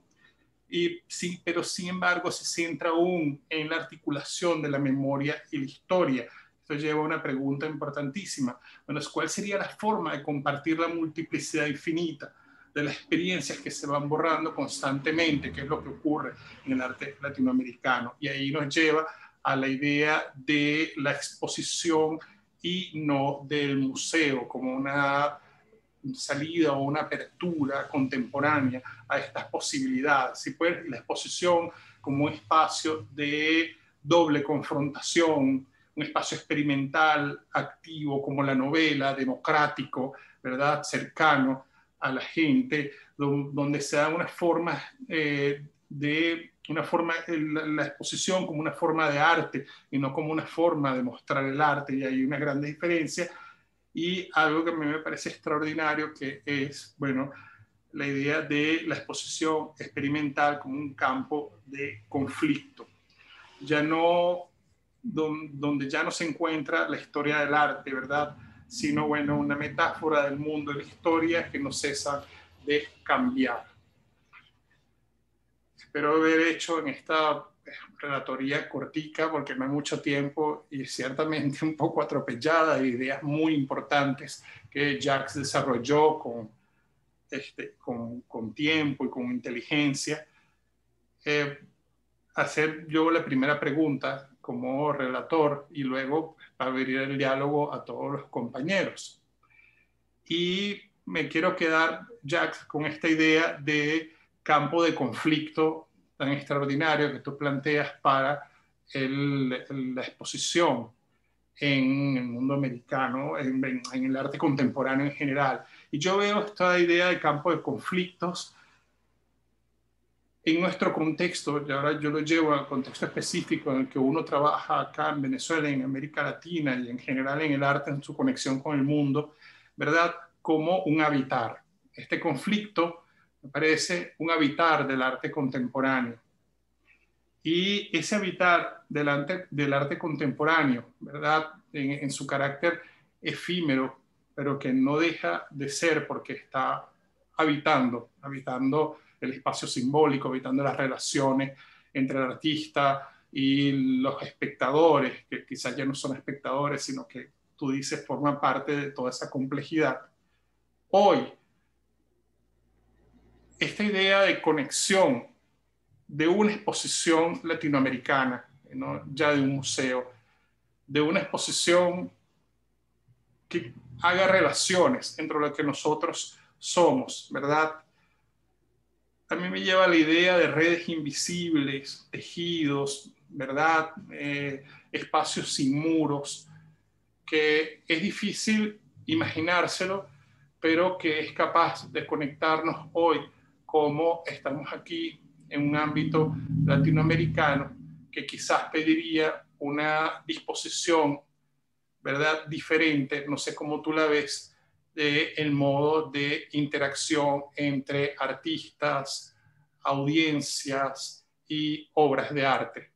y, sí, pero sin embargo se centra aún en la articulación de la memoria y la historia. Esto lleva a una pregunta importantísima. Bueno, ¿cuál sería la forma de compartir la multiplicidad infinita? de las experiencias que se van borrando constantemente, que es lo que ocurre en el arte latinoamericano. Y ahí nos lleva a la idea de la exposición y no del museo como una salida o una apertura contemporánea a estas posibilidades. Si puede, la exposición como un espacio de doble confrontación, un espacio experimental, activo, como la novela, democrático, ¿verdad? Cercano a la gente, donde se dan unas formas eh, de una forma, la, exposición como una forma de arte y no como una forma de mostrar el arte, y hay una gran diferencia. Y algo que a mí me parece extraordinario, que es, bueno, la idea de la exposición experimental como un campo de conflicto. Ya no, donde ya no se encuentra la historia del arte, ¿verdad? Sino, bueno, una metáfora del mundo, de la historia que no cesa de cambiar espero haber hecho en esta eh, relatoría cortica, porque no hay mucho tiempo, y ciertamente (laughs) un poco atropellada de ideas muy importantes que Jacques desarrolló con, este, con, con tiempo y con inteligencia. Eh, hacer yo la primera pregunta como relator y luego pues, abrir el diálogo a todos los compañeros. Y me quiero quedar, Jacques, con esta idea de campo de conflicto tan extraordinario que tú planteas para la exposición en el mundo americano, en, el arte contemporáneo en general. Y yo veo esta idea de campo de conflictos en nuestro contexto, y ahora yo lo llevo al contexto específico en el que uno trabaja acá en Venezuela, en América Latina y en general en el arte, en su conexión con el mundo, ¿verdad? Como un habitar. Este conflicto me parece, un habitar del arte contemporáneo. Y ese habitar del arte, del arte contemporáneo, ¿verdad? En, su carácter efímero, pero que no deja de ser porque está habitando, habitando el espacio simbólico, habitando las relaciones entre el artista y los espectadores, que quizás ya no son espectadores, sino que tú dices forma parte de toda esa complejidad. Hoy esta idea de conexión de una exposición latinoamericana, ya de un museo, de una exposición que haga relaciones entre lo que nosotros somos, ¿verdad? A mí me lleva la idea de redes invisibles, tejidos, ¿verdad? Eh, espacios sin muros, que es difícil imaginárselo, pero que es capaz de conectarnos hoy como estamos aquí en un ámbito latinoamericano que quizás pediría una disposición, ¿verdad? Diferente, no sé cómo tú la ves, del modo de interacción entre artistas, audiencias y obras de arte,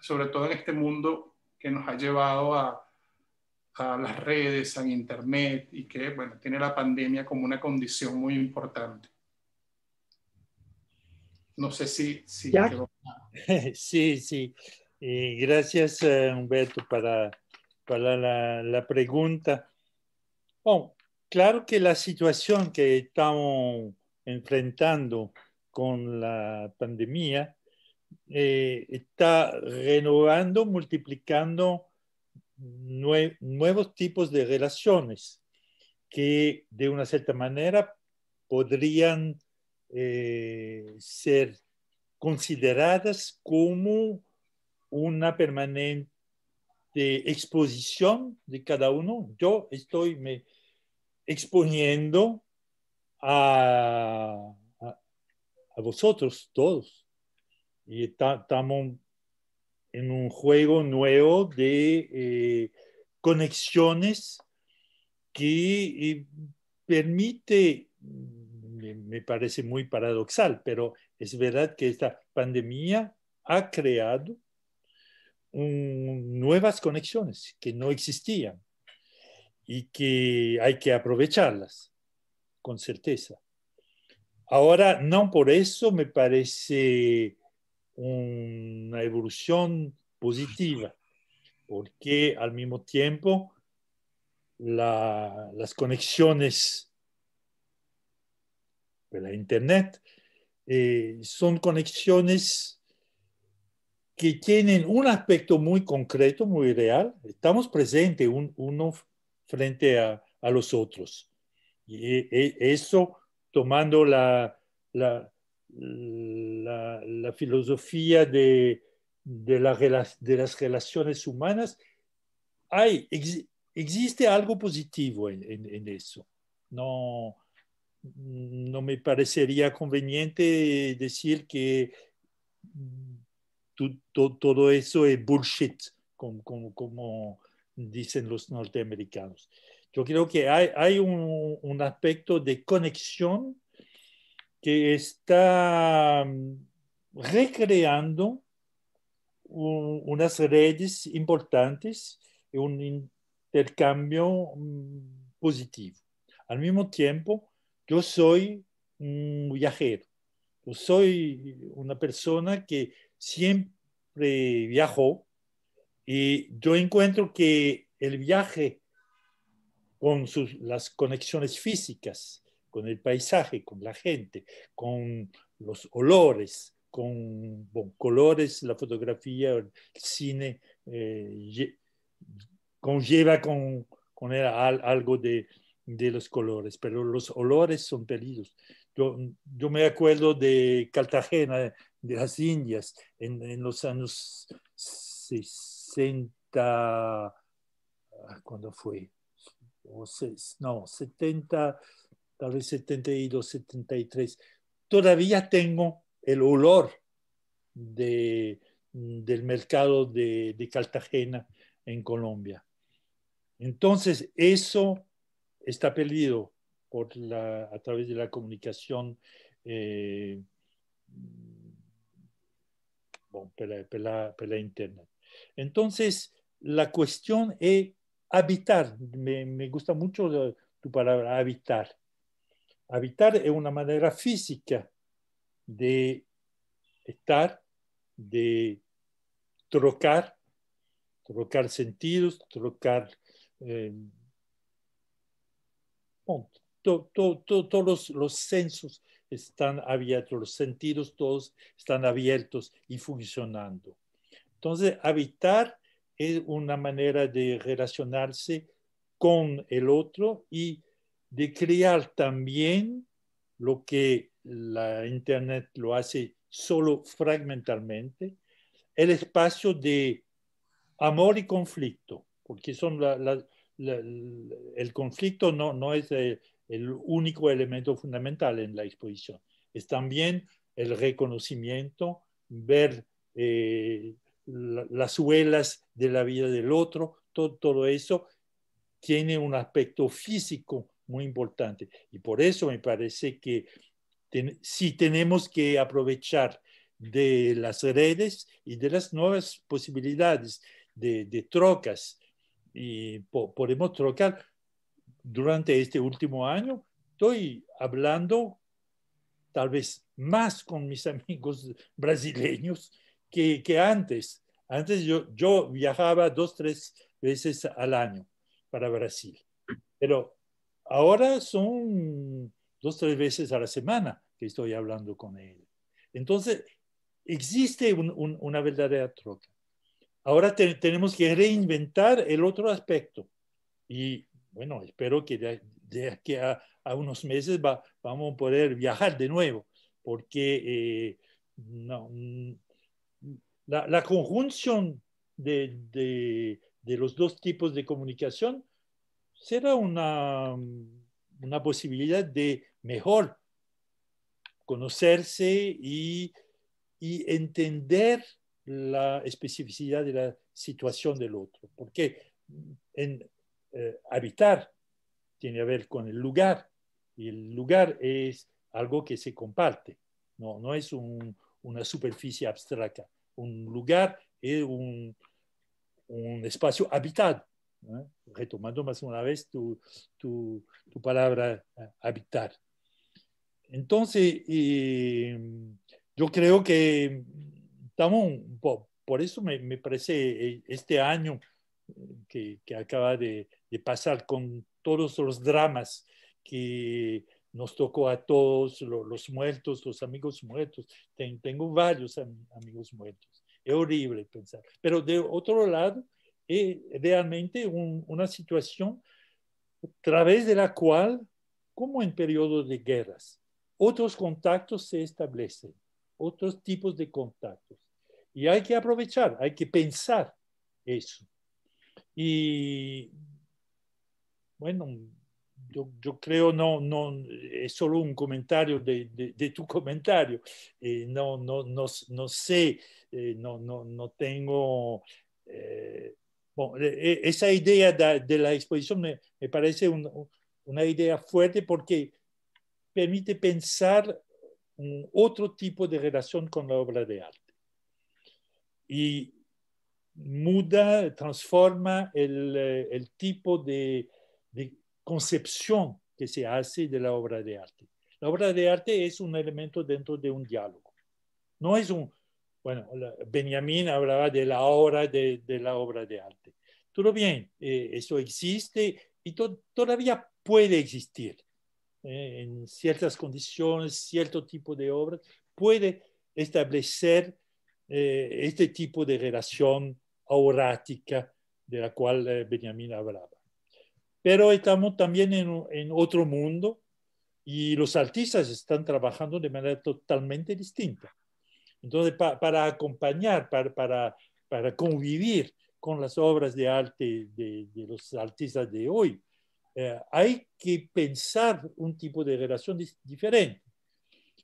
sobre todo en este mundo que nos ha llevado a, a las redes, a Internet y que, bueno, tiene la pandemia como una condición muy importante. No sé si... (laughs) Sí, sí. gracias, eh, Humberto, para, la, pregunta. Bueno, oh, claro que la situación que estamos enfrentando con la pandemia eh, está renovando, multiplicando nuevos tipos de relaciones que de una cierta manera podrían eh, ser consideradas como una permanente exposición de cada uno. Yo estoy me exponiendo a, a, vosotros todos y estamos en un juego nuevo de eh, conexiones que eh, permite me, parece muy paradoxal, pero es verdad que esta pandemia ha creado nuevas conexiones que no existían y que hay que aprovecharlas, con certeza. Ahora, no por eso me parece una evolución positiva, porque al mismo tiempo las conexiones la Internet, eh, son conexiones que tienen un aspecto muy concreto, muy real. Estamos presentes un, uno frente a, los otros. Y e, e, eso, tomando la, la, filosofía de, de, las relaciones humanas, hay, existe algo positivo en, en eso. No, Mm, no me parecería conveniente decir que mm, todo eso es bullshit, como, dicen los norteamericanos. Yo creo que hay, un, aspecto de conexión que está mm, recreando unas redes importantes y un intercambio positivo. Al mismo tiempo, yo soy un viajero, yo soy una persona que siempre viajó y yo encuentro que el viaje con las conexiones físicas, con el paisaje, con la gente, con los olores, con colores, la fotografía, el cine, eh, conlleva con, con algo de, de los colores, pero los olores son peligros. Yo, me acuerdo de Cartagena, de las Indias, en, los años 60, ah, cuando fue? no, 70, tal vez 72, 73. Todavía tengo el olor de, del mercado de, de Cartagena en Colombia. Entonces, eso está perdido por la, a través de la comunicación eh, por, la, internet. Entonces, la cuestión es habitar. Me, gusta mucho tu palabra, habitar. Habitar es una manera física de estar, de trocar, trocar sentidos, trocar... Eh, todos los, los están abiertos, los sentidos todos están abiertos y funcionando. Entonces, habitar es una manera de relacionarse con el otro y de crear también lo que la Internet lo hace solo fragmentalmente, el espacio de amor y conflicto, porque son las el conflicto no, no es el, único elemento fundamental en la exposición. Es también el reconocimiento, ver eh, las suelas de la vida del otro, todo, eso tiene un aspecto físico muy importante. Y por eso me parece que si tenemos que aprovechar de las redes y de las nuevas posibilidades de, de trocas y podemos trocar. Durante este último año estoy hablando tal vez más con mis (laughs) amigos brasileños que, que antes. Antes yo, yo viajaba dos, tres veces al año para Brasil, pero ahora son dos, tres veces a la semana que estoy hablando con él. Entonces, existe una verdadera troca. Ahora tenemos que reinventar el otro aspecto. Y bueno, espero que de, aquí a, unos meses va, vamos a poder viajar de nuevo, porque eh, mm, la, conjunción de, los dos tipos de comunicación será una, una posibilidad de mejor conocerse y, y entender la especificidad de la situación del otro, porque en eh, habitar tiene que ver con el lugar, y el lugar es algo que se comparte, no, no es una superficie abstracta, un lugar es un, espacio habitado, retomando más una vez tu, tu, tu palabra eh, habitar. Entonces, eh, yo creo que por eso me, parece eh, este año eh, que, acaba de, pasar con todos los dramas que nos tocó a todos, los, muertos, los amigos muertos. tengo varios amigos muertos. Es horrible pensar. Pero de otro lado, es eh, realmente una situación a través de la cual, como en periodos de guerras, otros contactos se establecen, otros tipos de contactos y hay que aprovechar, hay que pensar eso. Y bueno, yo, yo creo no, no, es solo un comentario de, de, tu comentario. Eh, no, no, no, sé, eh, no, no, no tengo... Eh, e, e, esa idea de, la exposición me, me parece una idea fuerte porque permite pensar un otro tipo de relación con la obra de arte y muda, transforma el, eh, el tipo de, concepción que se hace de la obra de arte. La obra de arte es un elemento dentro de un diálogo. No es un, bueno, Benjamín hablaba de la obra de, de la obra de arte. Todo bien, eh, eso existe y todavía puede existir eh, en ciertas condiciones, cierto tipo de obras, puede establecer eh, este tipo de relación aurática de la cual eh, Benjamín hablaba. Pero estamos también en, otro mundo y los artistas están trabajando de manera totalmente distinta. Entonces, para acompañar, para, para, convivir con las obras de arte de, los artistas de hoy, eh, hay que pensar un tipo de relación diferente.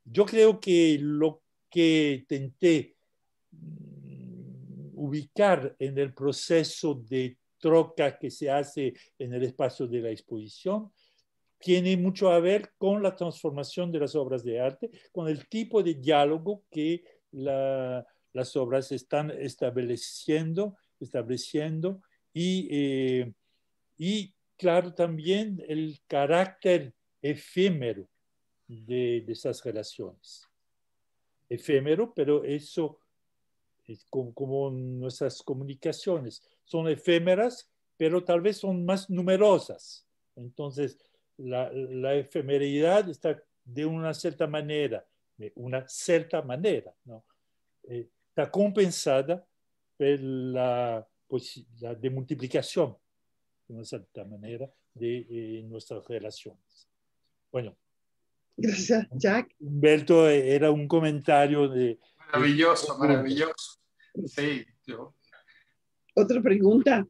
Yo creo que lo que intenté Mm, ubicar en el proceso de troca que se hace en el espacio de la exposición, tiene mucho a ver con la transformación de las obras de arte, con el tipo de diálogo que las obras están estableciendo, estableciendo y, eh, y, claro, también el carácter efímero de, de esas relaciones. Efímero, pero eso como, nuestras comunicaciones. Son efémeras, pero tal vez son más numerosas. Entonces, la, efemeridad está de una cierta manera, de una cierta manera, ¿no? Eh, está compensada por la, pues, la de multiplicación, de una cierta manera, de eh, nuestras relaciones. Bueno. Gracias, Jack. Humberto eh, era un comentario de, Maravilloso, maravilloso. Sí, yo. Otra pregunta.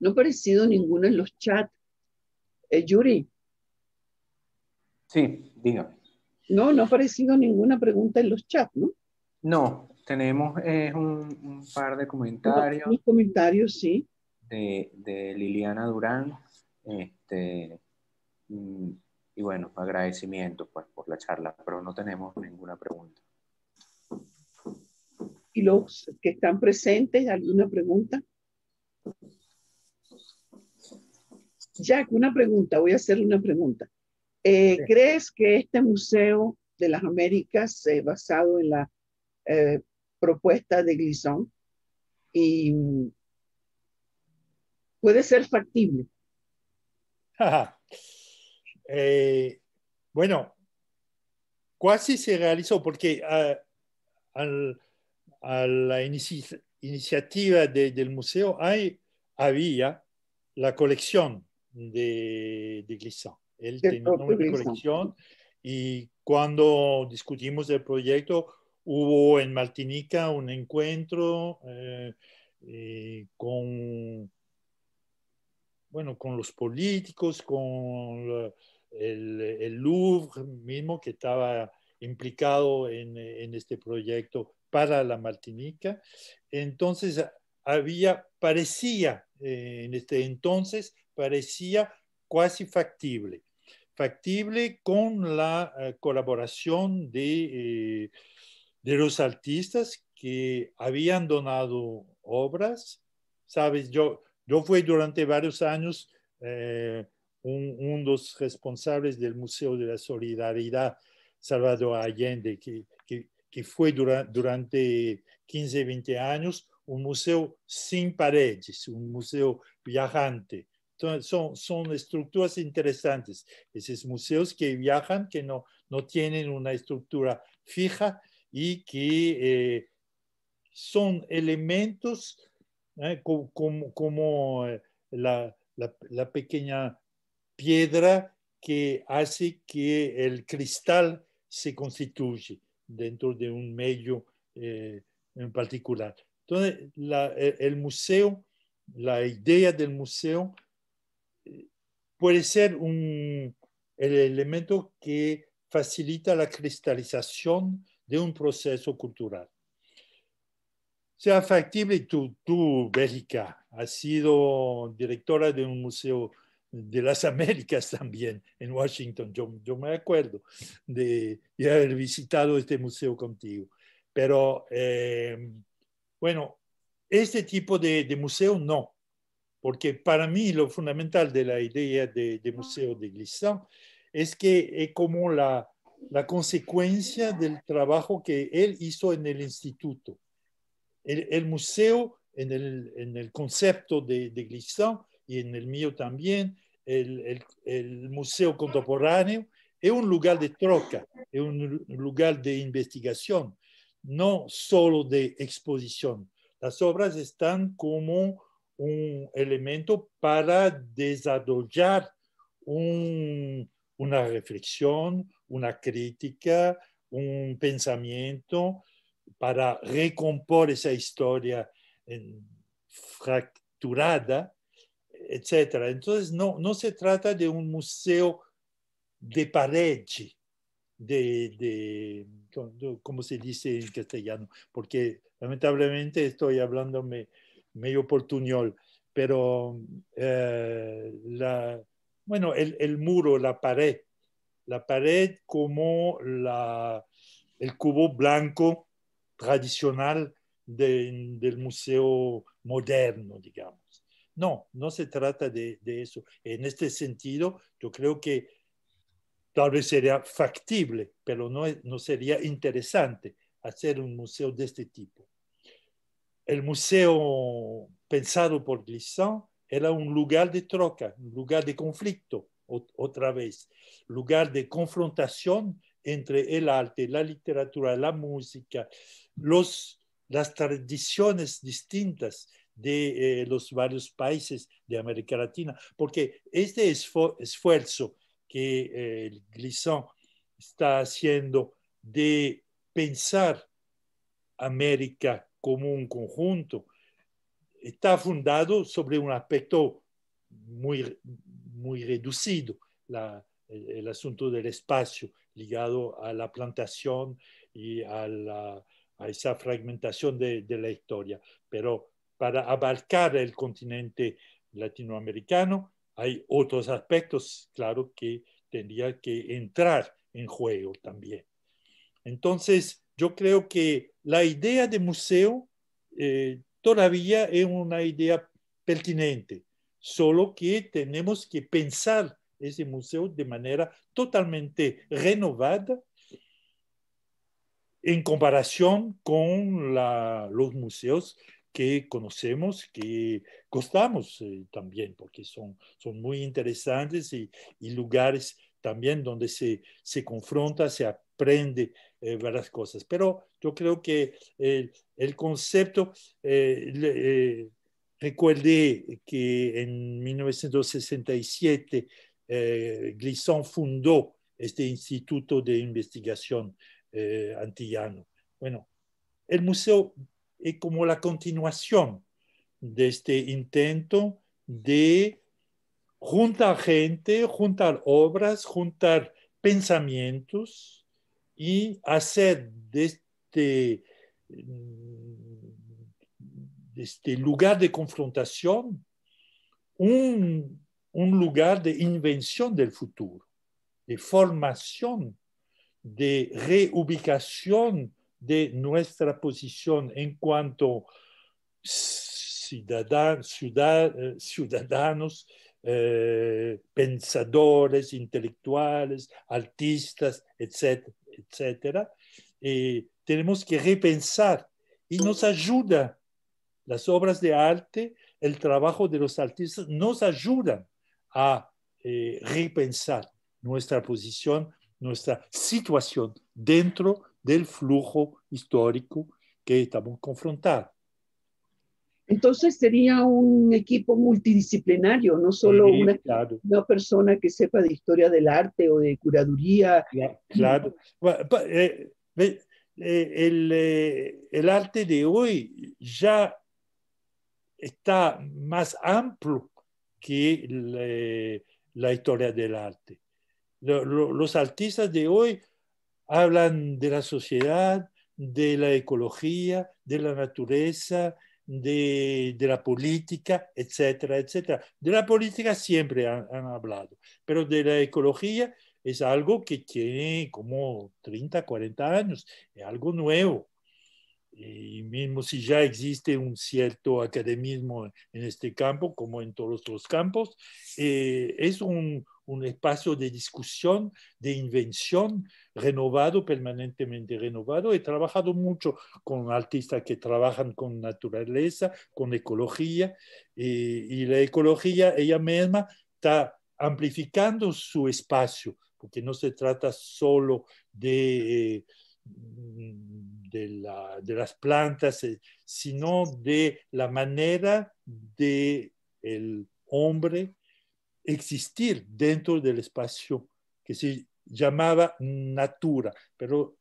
No ha aparecido ninguna en los chats. Eh, Yuri. Sí, dígame. No, no ha aparecido ninguna pregunta en los chats, ¿no? No, tenemos eh, un, par de comentarios. comentarios, sí. De, de Liliana Durán. Este, mm, y bueno, agradecimiento pues, por la charla, pero no tenemos ninguna pregunta los que están presentes, ¿alguna pregunta? Jack, una pregunta, voy a hacerle una pregunta. Eh, ¿Crees que este Museo de las Américas, se eh, basado en la eh, propuesta de Glisson, y, mm, puede ser factible? (laughs) bueno, casi se realizó porque ah, al a la iniciativa del museo hay, había la colección de, de Glissant. Él tenía una colección y cuando discutimos el proyecto hubo en Martinica un encuentro eh, eh, con, con los políticos, con el, Louvre mismo que estaba implicado en este proyecto para la Martinica. Entonces había, parecía, eh, en este entonces, parecía casi factible. Factible con la eh, colaboración de, eh, de los artistas que habían donado obras. Sabes, yo, yo fui durante varios años uno de dos responsables del Museo de la Solidaridad Salvador Allende, que que fue durante 15, 20 años un museo sin paredes, un museo viajante. Son estructuras interesantes, esos museos que viajan, que no tienen una estructura fija y que eh, son elementos eh, como, eh, la, pequeña piedra que hace que el cristal se constituya dentro de un medio eh, en particular. Entonces, el museo, la idea del museo eh, puede ser un, el elemento que facilita la cristalización de un proceso cultural. Sea factible, tú, tú Bélgica, has sido directora de un museo de las Américas (laughs) también en Washington. Yo, yo me acuerdo de, de, haber visitado este museo contigo. Pero em, bueno, este tipo de, de, museo no, porque para mí lo fundamental de la idea de, de ah. museo de Glissant es que es como la, la, consecuencia del trabajo que él hizo en el instituto. El, museo, en el, en el, concepto de, de Glissant, y en el mío también, el, Museo Contemporáneo, es un lugar de troca, es un lugar de investigación, no solo de exposición. Las obras están como un elemento para desarrollar una reflexión, una crítica, un pensamiento, para recompor esa historia eh, fracturada etcétera. Entonces, no, no se trata de un museo de pared de, como se dice en castellano, porque lamentablemente estoy hablando me, medio portuñol, pero eh, bueno, el, muro, la pared, la pared como la, el cubo blanco tradicional del museo moderno, digamos. No, no se trata de, eso. En este sentido, yo creo que tal vez sería factible, pero no, no sería interesante hacer un museo de este tipo. El museo pensado por Glissant era un lugar de troca, un lugar de conflicto, otra vez, lugar de confrontación entre el arte, la literatura, la música, los, las tradiciones distintas de eh, los varios países de América Latina, porque este esfuerzo que eh, Glissant está haciendo de pensar América como un conjunto está fundado sobre un aspecto muy, muy reducido, el, asunto del espacio ligado a la plantación y a, esa fragmentación de, de, la historia. Pero para abarcar el continente latinoamericano. Hay otros aspectos, claro, que tendría que entrar en juego también. Entonces, yo creo que la idea de museo eh, todavía es una idea pertinente, solo que tenemos que pensar ese museo de manera totalmente renovada en comparación con los museos que conocemos, que costamos eh, también, porque son, son muy interesantes y, lugares también donde se, se confronta, se aprende eh, varias cosas. Pero yo creo que el, concepto, eh, recuerde que en 1967 Glisson fundó este Instituto de Investigación antillano. Bueno, el museo es eh, como la continuación de este intento de juntar gente, juntar obras, juntar pensamientos y hacer de este, mm, este lugar de confrontación un lugar de invención del futuro, de formación, de reubicación de nuestra posición en cuanto eh, ciudadanos, eh, pensadores, intelectuales, artistas, etcétera, etcétera. Eh, tenemos que repensar y nos ayuda las obras de arte, el trabajo de los artistas, nos ayudan a repensar nuestra posición, nuestra situación dentro del flujo histórico que estamos confrontados. Entonces sería un equipo multidisciplinario, no solo una, persona que sepa de historia del arte o de curaduría. Claro. Eh, eh, eh, el, arte de hoy ya está más amplio que la historia del arte. Los artistas de hoy hablan de la sociedad, de la ecología, de la naturaleza, de, de, la política, etcétera, etcétera. De la política siempre han, hablado, pero de la ecología es algo que tiene como 30, 40 años, es algo nuevo. Y mismo si ya existe un cierto academismo en este campo, como en todos los campos, eh, es un, un espacio de discusión, de invención, renovado, permanentemente renovado. He trabajado mucho con artistas que trabajan con naturaleza, con ecología, y, la ecología ella misma está amplificando su espacio, porque no se trata solo de... Eh, de las plantas, eh, sino de la manera de el hombre existir dentro del espacio que se llamaba natura, pero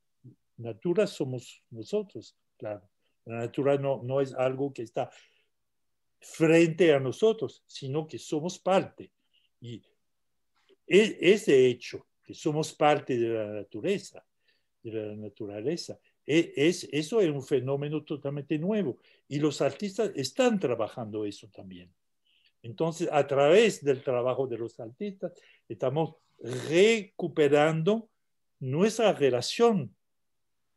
natura somos nosotros, claro. La natura no, no es algo que está frente a nosotros, sino que somos parte. Y e, ese hecho, que somos parte de la naturaleza, de la naturaleza, e, es, eso es un fenómeno totalmente nuevo. Y los artistas están trabajando eso también. Entonces, a través del trabajo de los artistas, estamos recuperando nuestra relación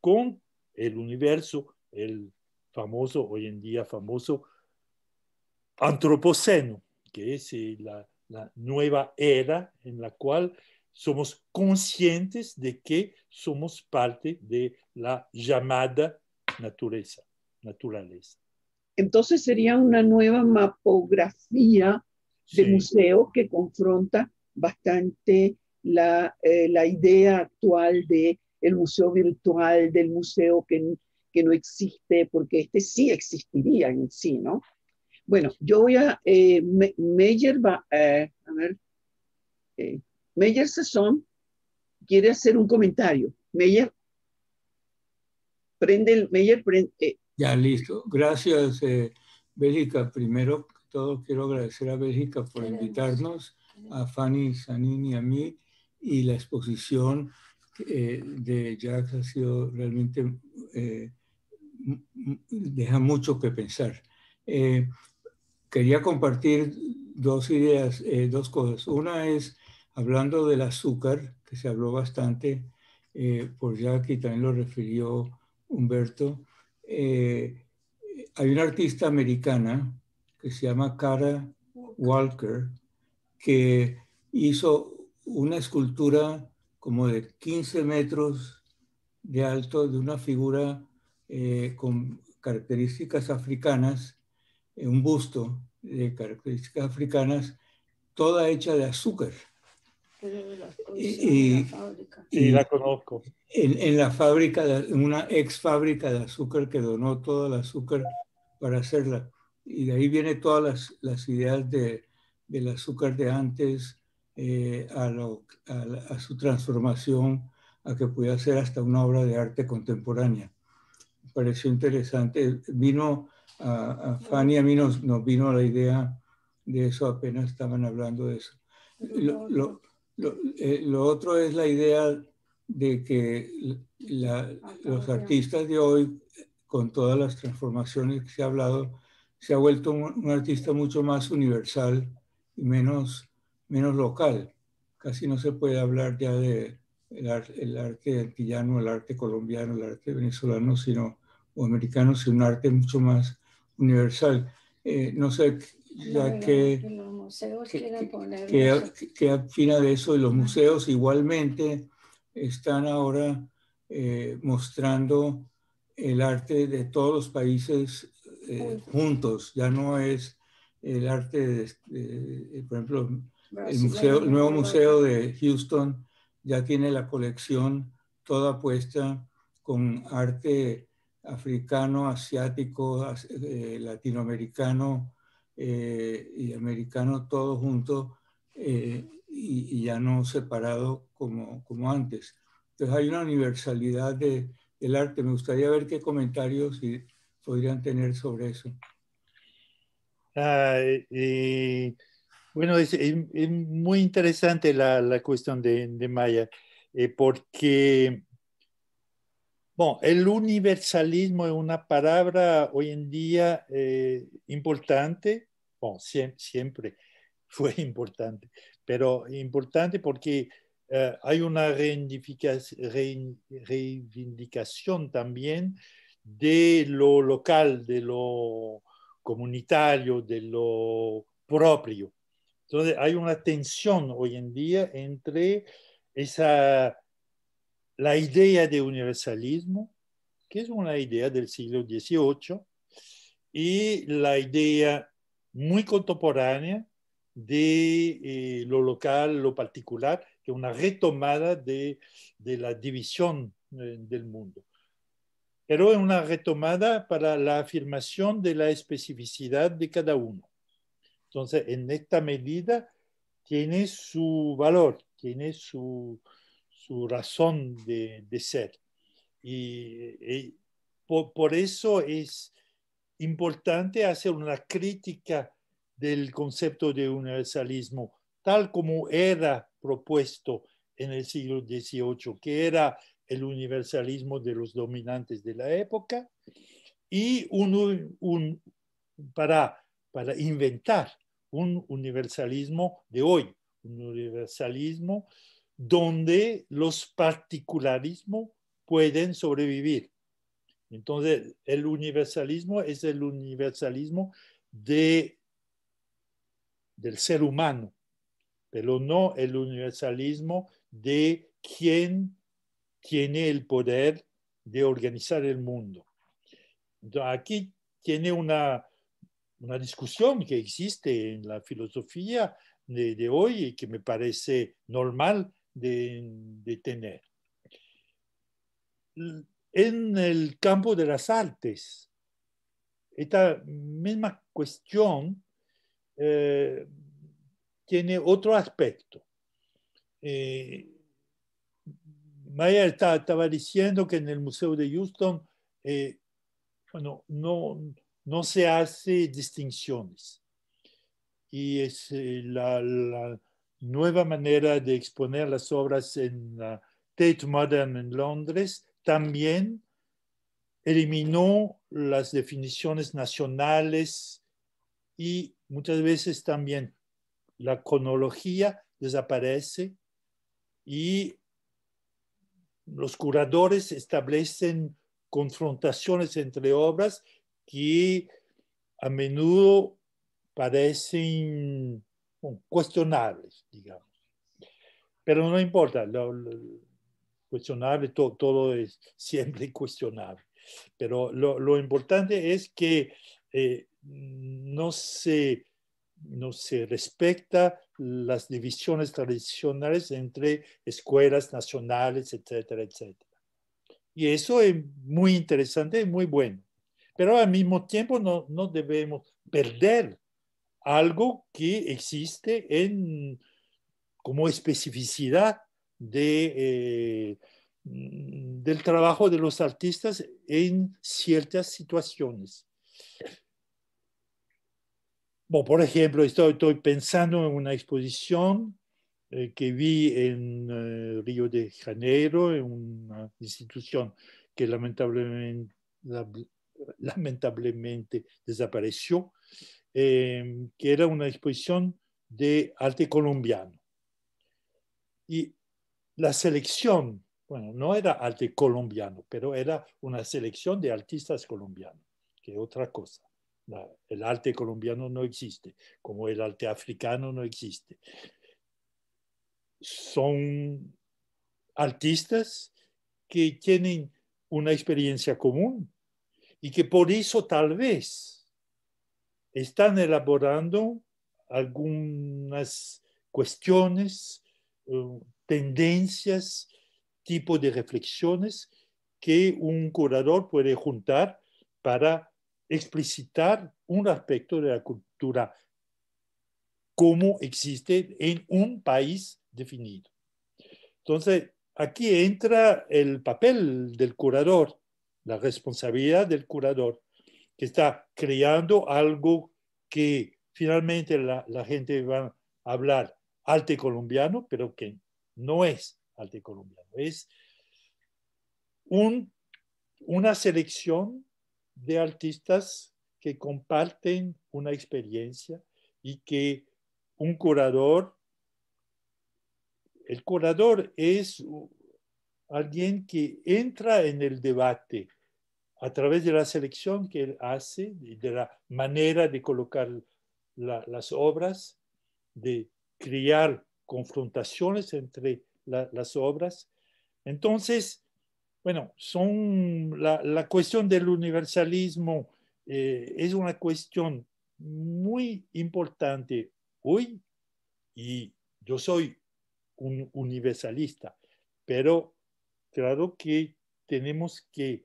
con el universo, el famoso, hoy en día famoso, antropoceno, que es eh, la, nueva era en la cual somos conscientes de que somos parte de la llamada naturaleza. naturaleza. Entonces sería una nueva mapografía de museo que confronta bastante eh, la, idea actual de el museo virtual, del museo que, no existe, porque este sí existiría en sí, ¿no? Bueno, yo voy a... Eh, Meyer va... Eh, a ver... Meyer Sasson quiere hacer un comentario. Meyer, prende el, Meyer prende, ya, listo. Gracias, eh, Bélgica. Primero todo, quiero agradecer a Bélgica por invitarnos, a Fanny Sanini y a mí, y la exposición eh, de Jack ha sido realmente, eh, deja mucho que pensar. Eh, quería compartir dos ideas, dos cosas. Una es, hablando del azúcar, que se habló bastante por Jack y también lo refirió Humberto, eh, hay una artista americana que se llama Cara Walker, que hizo una escultura como de 15 metros de alto de una figura eh, con características africanas, eh, un busto de características africanas, toda hecha de azúcar. Y, la conozco. En, la fábrica, de una ex fábrica de azúcar que donó todo el azúcar para hacerla. Y de ahí vienen todas las, las ideas de, del azúcar de antes eh, a, lo, a, su transformación, a que pudiera ser hasta una obra de arte contemporánea. Me pareció interesante. Vino a, Fanny, a mí nos, nos vino la idea de eso, apenas estaban hablando de eso. Eh, lo, otro es la idea de que los artistas de hoy, con todas las transformaciones que se ha hablado, se ha vuelto un, artista mucho más universal y menos, menos local. Casi no se puede hablar ya de el, arte antillano, el arte colombiano, el arte venezolano, sino o americano, sino un arte mucho más universal. Eh, no sé ya que, los, que, afina de eso, los museos igualmente están ahora eh, mostrando el arte de todos los países eh, juntos, ya no es el arte, por ejemplo, el, museo, nuevo museo de Houston ya tiene la colección toda puesta con arte africano, asiático, eh, latinoamericano, eh, y americano todo juntos eh, y, ya no separado como, como antes. Entonces hay una universalidad de, del arte. Me gustaría ver qué comentarios podrían tener sobre eso. bueno, es, muy interesante la, la cuestión de, de Maya, eh, porque... Bueno, el universalismo es una palabra hoy en día importante siempre, (laughs) fue importante, pero importante porque eh, hay una reivindicación también de lo local, de lo comunitario, de lo propio. Entonces hay una tensión hoy en día entre esa, la idea de universalismo, que es una idea del siglo XVIII, y la idea muy contemporánea de eh, lo local, lo particular, que una retomada de, la división eh, del mundo. Pero es una retomada para la afirmación de la especificidad de cada uno. Entonces, en esta medida tiene su valor, tiene su, su razón de, ser. Y, eh, por, eso es importante hacer una crítica del concepto de universalismo tal como era propuesto en el siglo XVIII, que era el universalismo de los dominantes de la época, y para, para inventar un universalismo de hoy, un universalismo donde los particularismos pueden sobrevivir, entonces, el universalismo es el universalismo de, del ser humano, pero no el universalismo de quien tiene el poder de organizar el mundo. aquí tiene una, discusión que existe en la filosofía de, hoy y que me parece normal de tener en el campo de las artes. Esta misma cuestión eh, tiene otro aspecto. Eh, Mayer estaba diciendo que en el Museo de Houston eh, no, se hace distinciones. Y es la, la, nueva manera de exponer las obras en la Tate Modern en Londres también eliminó las definiciones nacionales y muchas veces también la cronología desaparece y los curadores establecen confrontaciones entre obras que a menudo parecen cuestionables, digamos. Pero no importa, cuestionable, todo, todo es siempre cuestionable. Pero lo, importante es que eh, no, se, no se respecta las divisiones tradicionales entre escuelas nacionales, etcétera, etcétera. Y eso es muy interesante y muy bueno. Pero al mismo tiempo no, no debemos perder algo que existe en, como especificidad eh, mm, del trabajo de los artistas en ciertas situaciones. por ejemplo, estoy, pensando en una exposición eh, que vi en eh, Río de Janeiro, en una institución que lamentablemente, desapareció, em, que era una exposición de arte colombiano. Y la selección, bueno, no era arte colombiano, pero era una selección de artistas colombianos, que es otra cosa. el arte colombiano no existe, como el arte africano no existe. Son artistas que tienen una experiencia común y que por eso tal vez están elaborando algunas cuestiones, eh, tendencias, tipo de reflexiones que un curador puede juntar para explicitar un aspecto de la cultura como existe en un país definido. Entonces, aquí entra el papel del curador, la responsabilidad del curador, que está creando algo que finalmente la, gente va a hablar arte colombiano, pero que no es colombiano, es una selección de artistas que comparten una experiencia y que un curador, el curador es alguien que entra en el debate a través de la selección que él hace, de la manera de colocar las obras, de crear confrontaciones entre las obras. Entonces, bueno, son la, cuestión del universalismo eh, es una cuestión muy importante hoy y yo soy un universalista, pero claro que tenemos que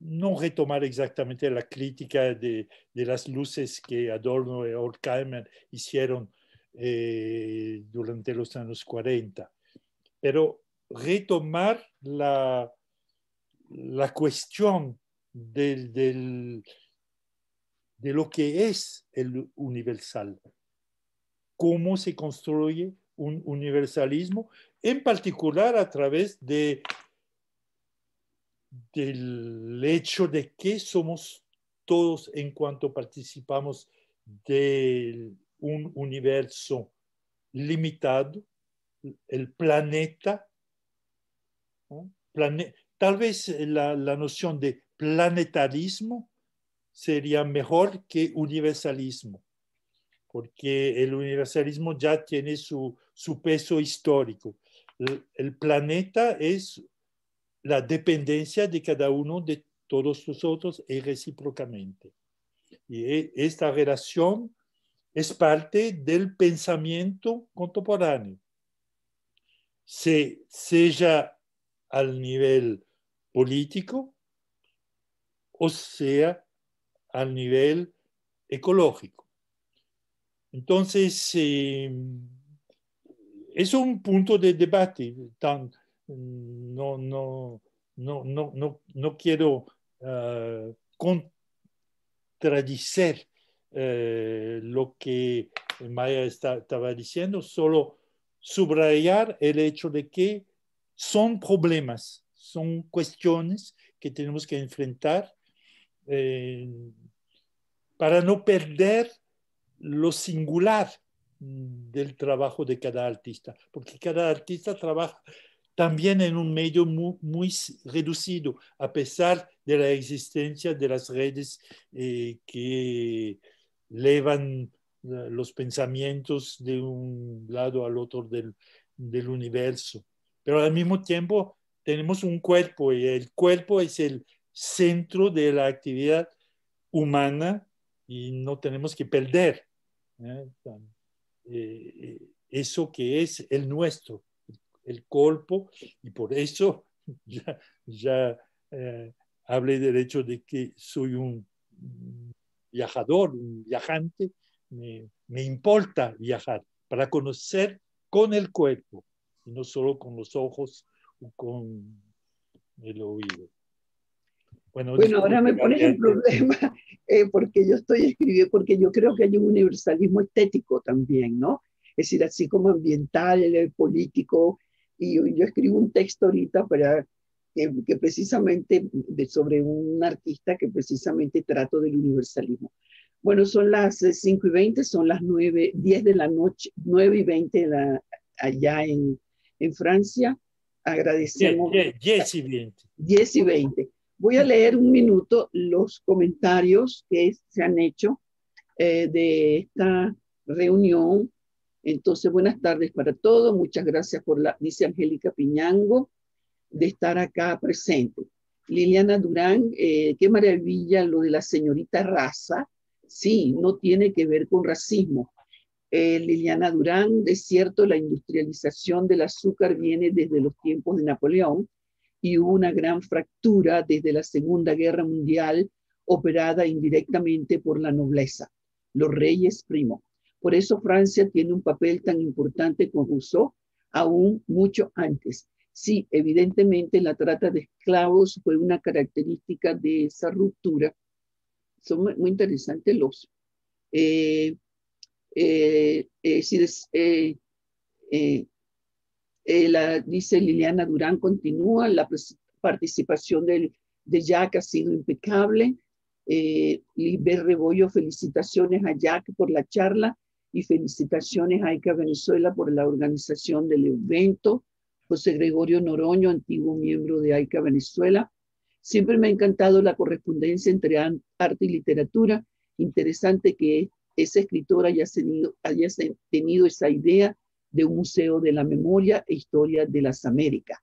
no retomar exactamente la crítica de, las luces que Adorno y Horkheimer hicieron eh, durante los años 40. Pero retomar la, la cuestión del, de lo que es el universal, cómo se construye un universalismo, en particular a través de, del hecho de que somos todos en cuanto participamos del un universo limitado, el planeta. Tal vez la, noción de planetarismo sería mejor que universalismo, porque el universalismo ya tiene su, peso histórico. El, el, planeta es la dependencia de cada uno de todos nosotros y recíprocamente. Y e, esta relación es parte del pensamiento contemporáneo, sea al nivel político o sea al nivel ecológico. Entonces, em, es un punto de debate. no, no, no, no, no, quiero ah, eh, lo que Maya estaba diciendo, solo subrayar el hecho de que son problemas, son cuestiones que tenemos que enfrentar eh, para no perder lo singular del trabajo de cada artista, porque cada artista trabaja también en un medio muy, reducido, a pesar de la existencia de las redes eh, que levan eh, los pensamientos de un lado al otro del, universo. Pero al mismo tiempo tenemos un cuerpo y el cuerpo es el centro de la actividad humana y no tenemos que perder ¿eh? Eh, eso que es el nuestro, el cuerpo, y por eso (laughs) ya, hablé del hecho de que soy un viajador, un viajante, me, importa viajar para conocer con el cuerpo y no solo con los ojos o con el oído. Bueno, ahora me pones el problema (laughs) eh, porque yo estoy escribiendo, porque yo creo que hay un universalismo estético también, ¿no? Es decir, así como ambiental, político, y yo escribo un texto ahorita para que, precisamente de, sobre un artista que precisamente trato del universalismo. Bueno, son las 5 eh, y 20, son las 9, 10 de la noche, 9 y 20 allá en, Francia. Agradecemos. 10, y 20. 10 y 20. Voy a leer un minuto los comentarios que se han hecho eh, de esta reunión. Entonces, buenas tardes para todos. Muchas gracias por la, dice Angélica Piñango de estar acá presente. Liliana Durán, eh, qué maravilla lo de la señorita raza. Sí, no tiene que ver con racismo. Eh, Liliana Durán, es cierto, la industrialización del azúcar viene desde los tiempos de Napoleón y hubo una gran fractura desde la Segunda Guerra Mundial operada indirectamente por la nobleza, los reyes primo. Por eso Francia tiene un papel tan importante con Rousseau aún mucho antes. Sí, evidentemente la trata de esclavos fue una característica de esa ruptura. Son muy interesantes los... Eh, eh, eh, la, dice Liliana Durán, continúa, la participación de Jack ha sido impecable. Eh, Rebollo, felicitaciones a Jack por la charla y felicitaciones a ICA Venezuela por la organización del evento. José Gregorio Noroño, antiguo miembro de AICA Venezuela. Siempre me ha encantado la correspondencia entre arte y literatura. Interesante que esa escritora haya tenido, esa idea de un museo de la memoria e historia de las Américas.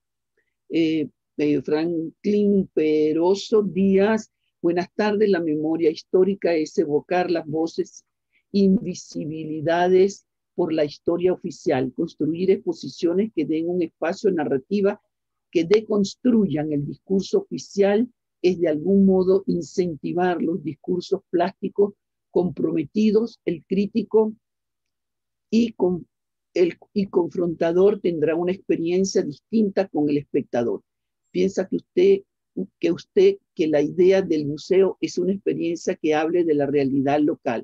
Eh, eh Franklin Peroso Díaz, buenas tardes. La memoria histórica es evocar las voces, invisibilidades por la historia oficial, construir exposiciones que den un espacio narrativa que deconstruyan el discurso oficial es de algún modo incentivar los discursos plásticos comprometidos, el crítico y, con, el, y confrontador tendrá una experiencia distinta con el espectador. Piensa que usted, que usted, que la idea del museo es una experiencia que hable de la realidad local,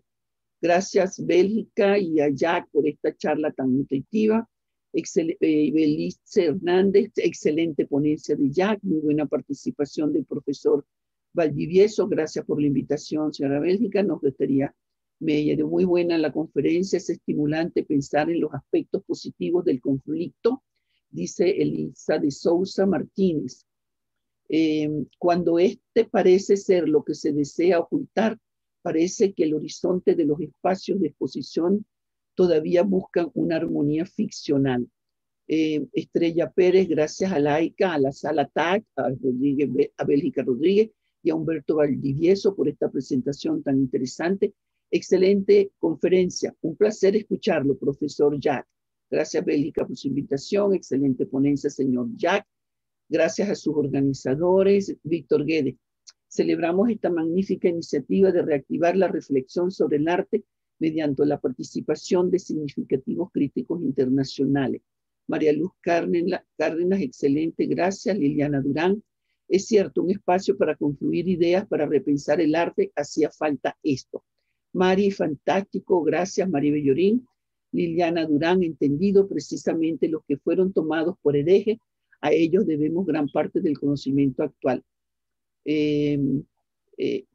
Gracias Bélgica y a Jack por esta charla tan nutritiva. Eh, Belice Hernández, excelente ponencia de Jack, muy buena participación del profesor Valdivieso. Gracias por la invitación, señora Bélgica. Nos gustaría, me muy buena la conferencia, es estimulante pensar en los aspectos positivos del conflicto, dice Elisa de Sousa Martínez. Eh, cuando este parece ser lo que se desea ocultar, parece que el horizonte de los espacios de exposición todavía busca una armonía ficcional. Eh, Estrella Pérez, gracias a Laica, a la sala TAC, a, Rodríguez, a Bélgica Rodríguez y a Humberto Valdivieso por esta presentación tan interesante. Excelente conferencia. Un placer escucharlo, profesor Jack. Gracias, Bélgica, por su invitación. Excelente ponencia, señor Jack. Gracias a sus organizadores. Víctor Guedes, celebramos esta magnífica iniciativa de reactivar la reflexión sobre el arte mediante la participación de significativos críticos internacionales. María Luz Cárdenas, excelente, gracias. Liliana Durán, es cierto, un espacio para confluir ideas, para repensar el arte, hacía falta esto. Mari, fantástico, gracias. María Bellorín, Liliana Durán, entendido precisamente los que fueron tomados por hereje, a ellos debemos gran parte del conocimiento actual. Eh, eh,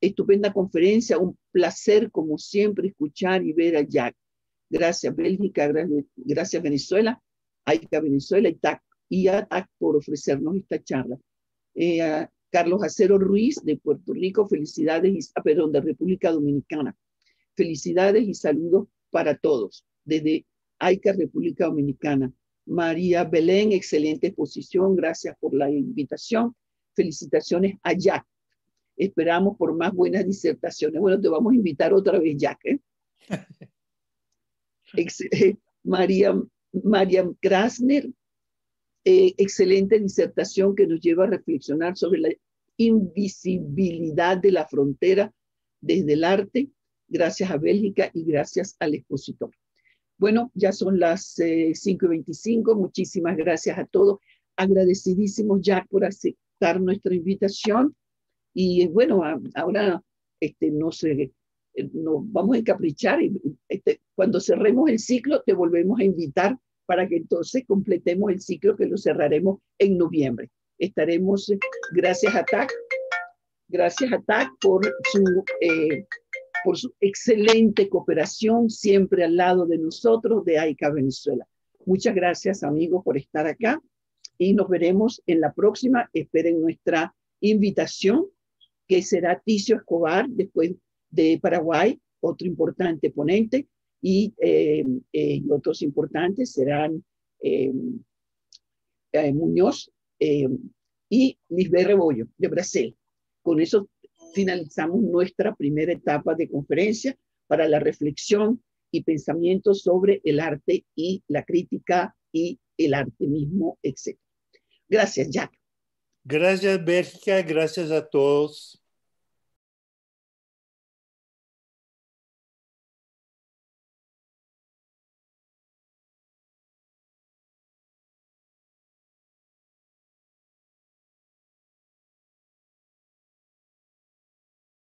estupenda conferencia, un placer como siempre escuchar y ver a Jack. Gracias Bélgica, gracias Venezuela, AICA Venezuela y, y a TAC por ofrecernos esta charla. Eh, Carlos Acero Ruiz de Puerto Rico, felicidades, ah, perdón, de República Dominicana. Felicidades y saludos para todos desde AICA República Dominicana. María Belén, excelente exposición, gracias por la invitación felicitaciones a Jack. Esperamos por más buenas disertaciones. Bueno, te vamos a invitar otra vez, Jack. ¿eh? Krasner, (laughs) eh, eh, excelente disertación que nos lleva a reflexionar sobre la invisibilidad de la frontera desde el arte, gracias a Bélgica y gracias al expositor. Bueno, ya son las 5.25, eh, Muchísimas gracias a todos. Agradecidísimo, Jack, por, hacer nuestra invitación. Y bueno, ahora este, no sé, nos vamos a encaprichar. Y, este, cuando cerremos el ciclo, te volvemos a invitar para que entonces completemos el ciclo que lo cerraremos en noviembre. Estaremos, gracias a TAC, gracias a TAC por su, eh, por su excelente cooperación, siempre al lado de nosotros, de AICA Venezuela. Muchas gracias, amigos, por estar acá y nos veremos en la próxima. Esperen nuestra invitación, que será Ticio Escobar, después de Paraguay, otro importante ponente, y, eh, eh, otros importantes serán eh, Muñoz y Lisbeth Rebollo, de Brasil. Con eso finalizamos nuestra primera etapa de conferencia para la reflexión y pensamiento sobre el arte y la crítica y el arte mismo, etc. Gracias, Jack. Gracias, Bélgica. Gracias a todos.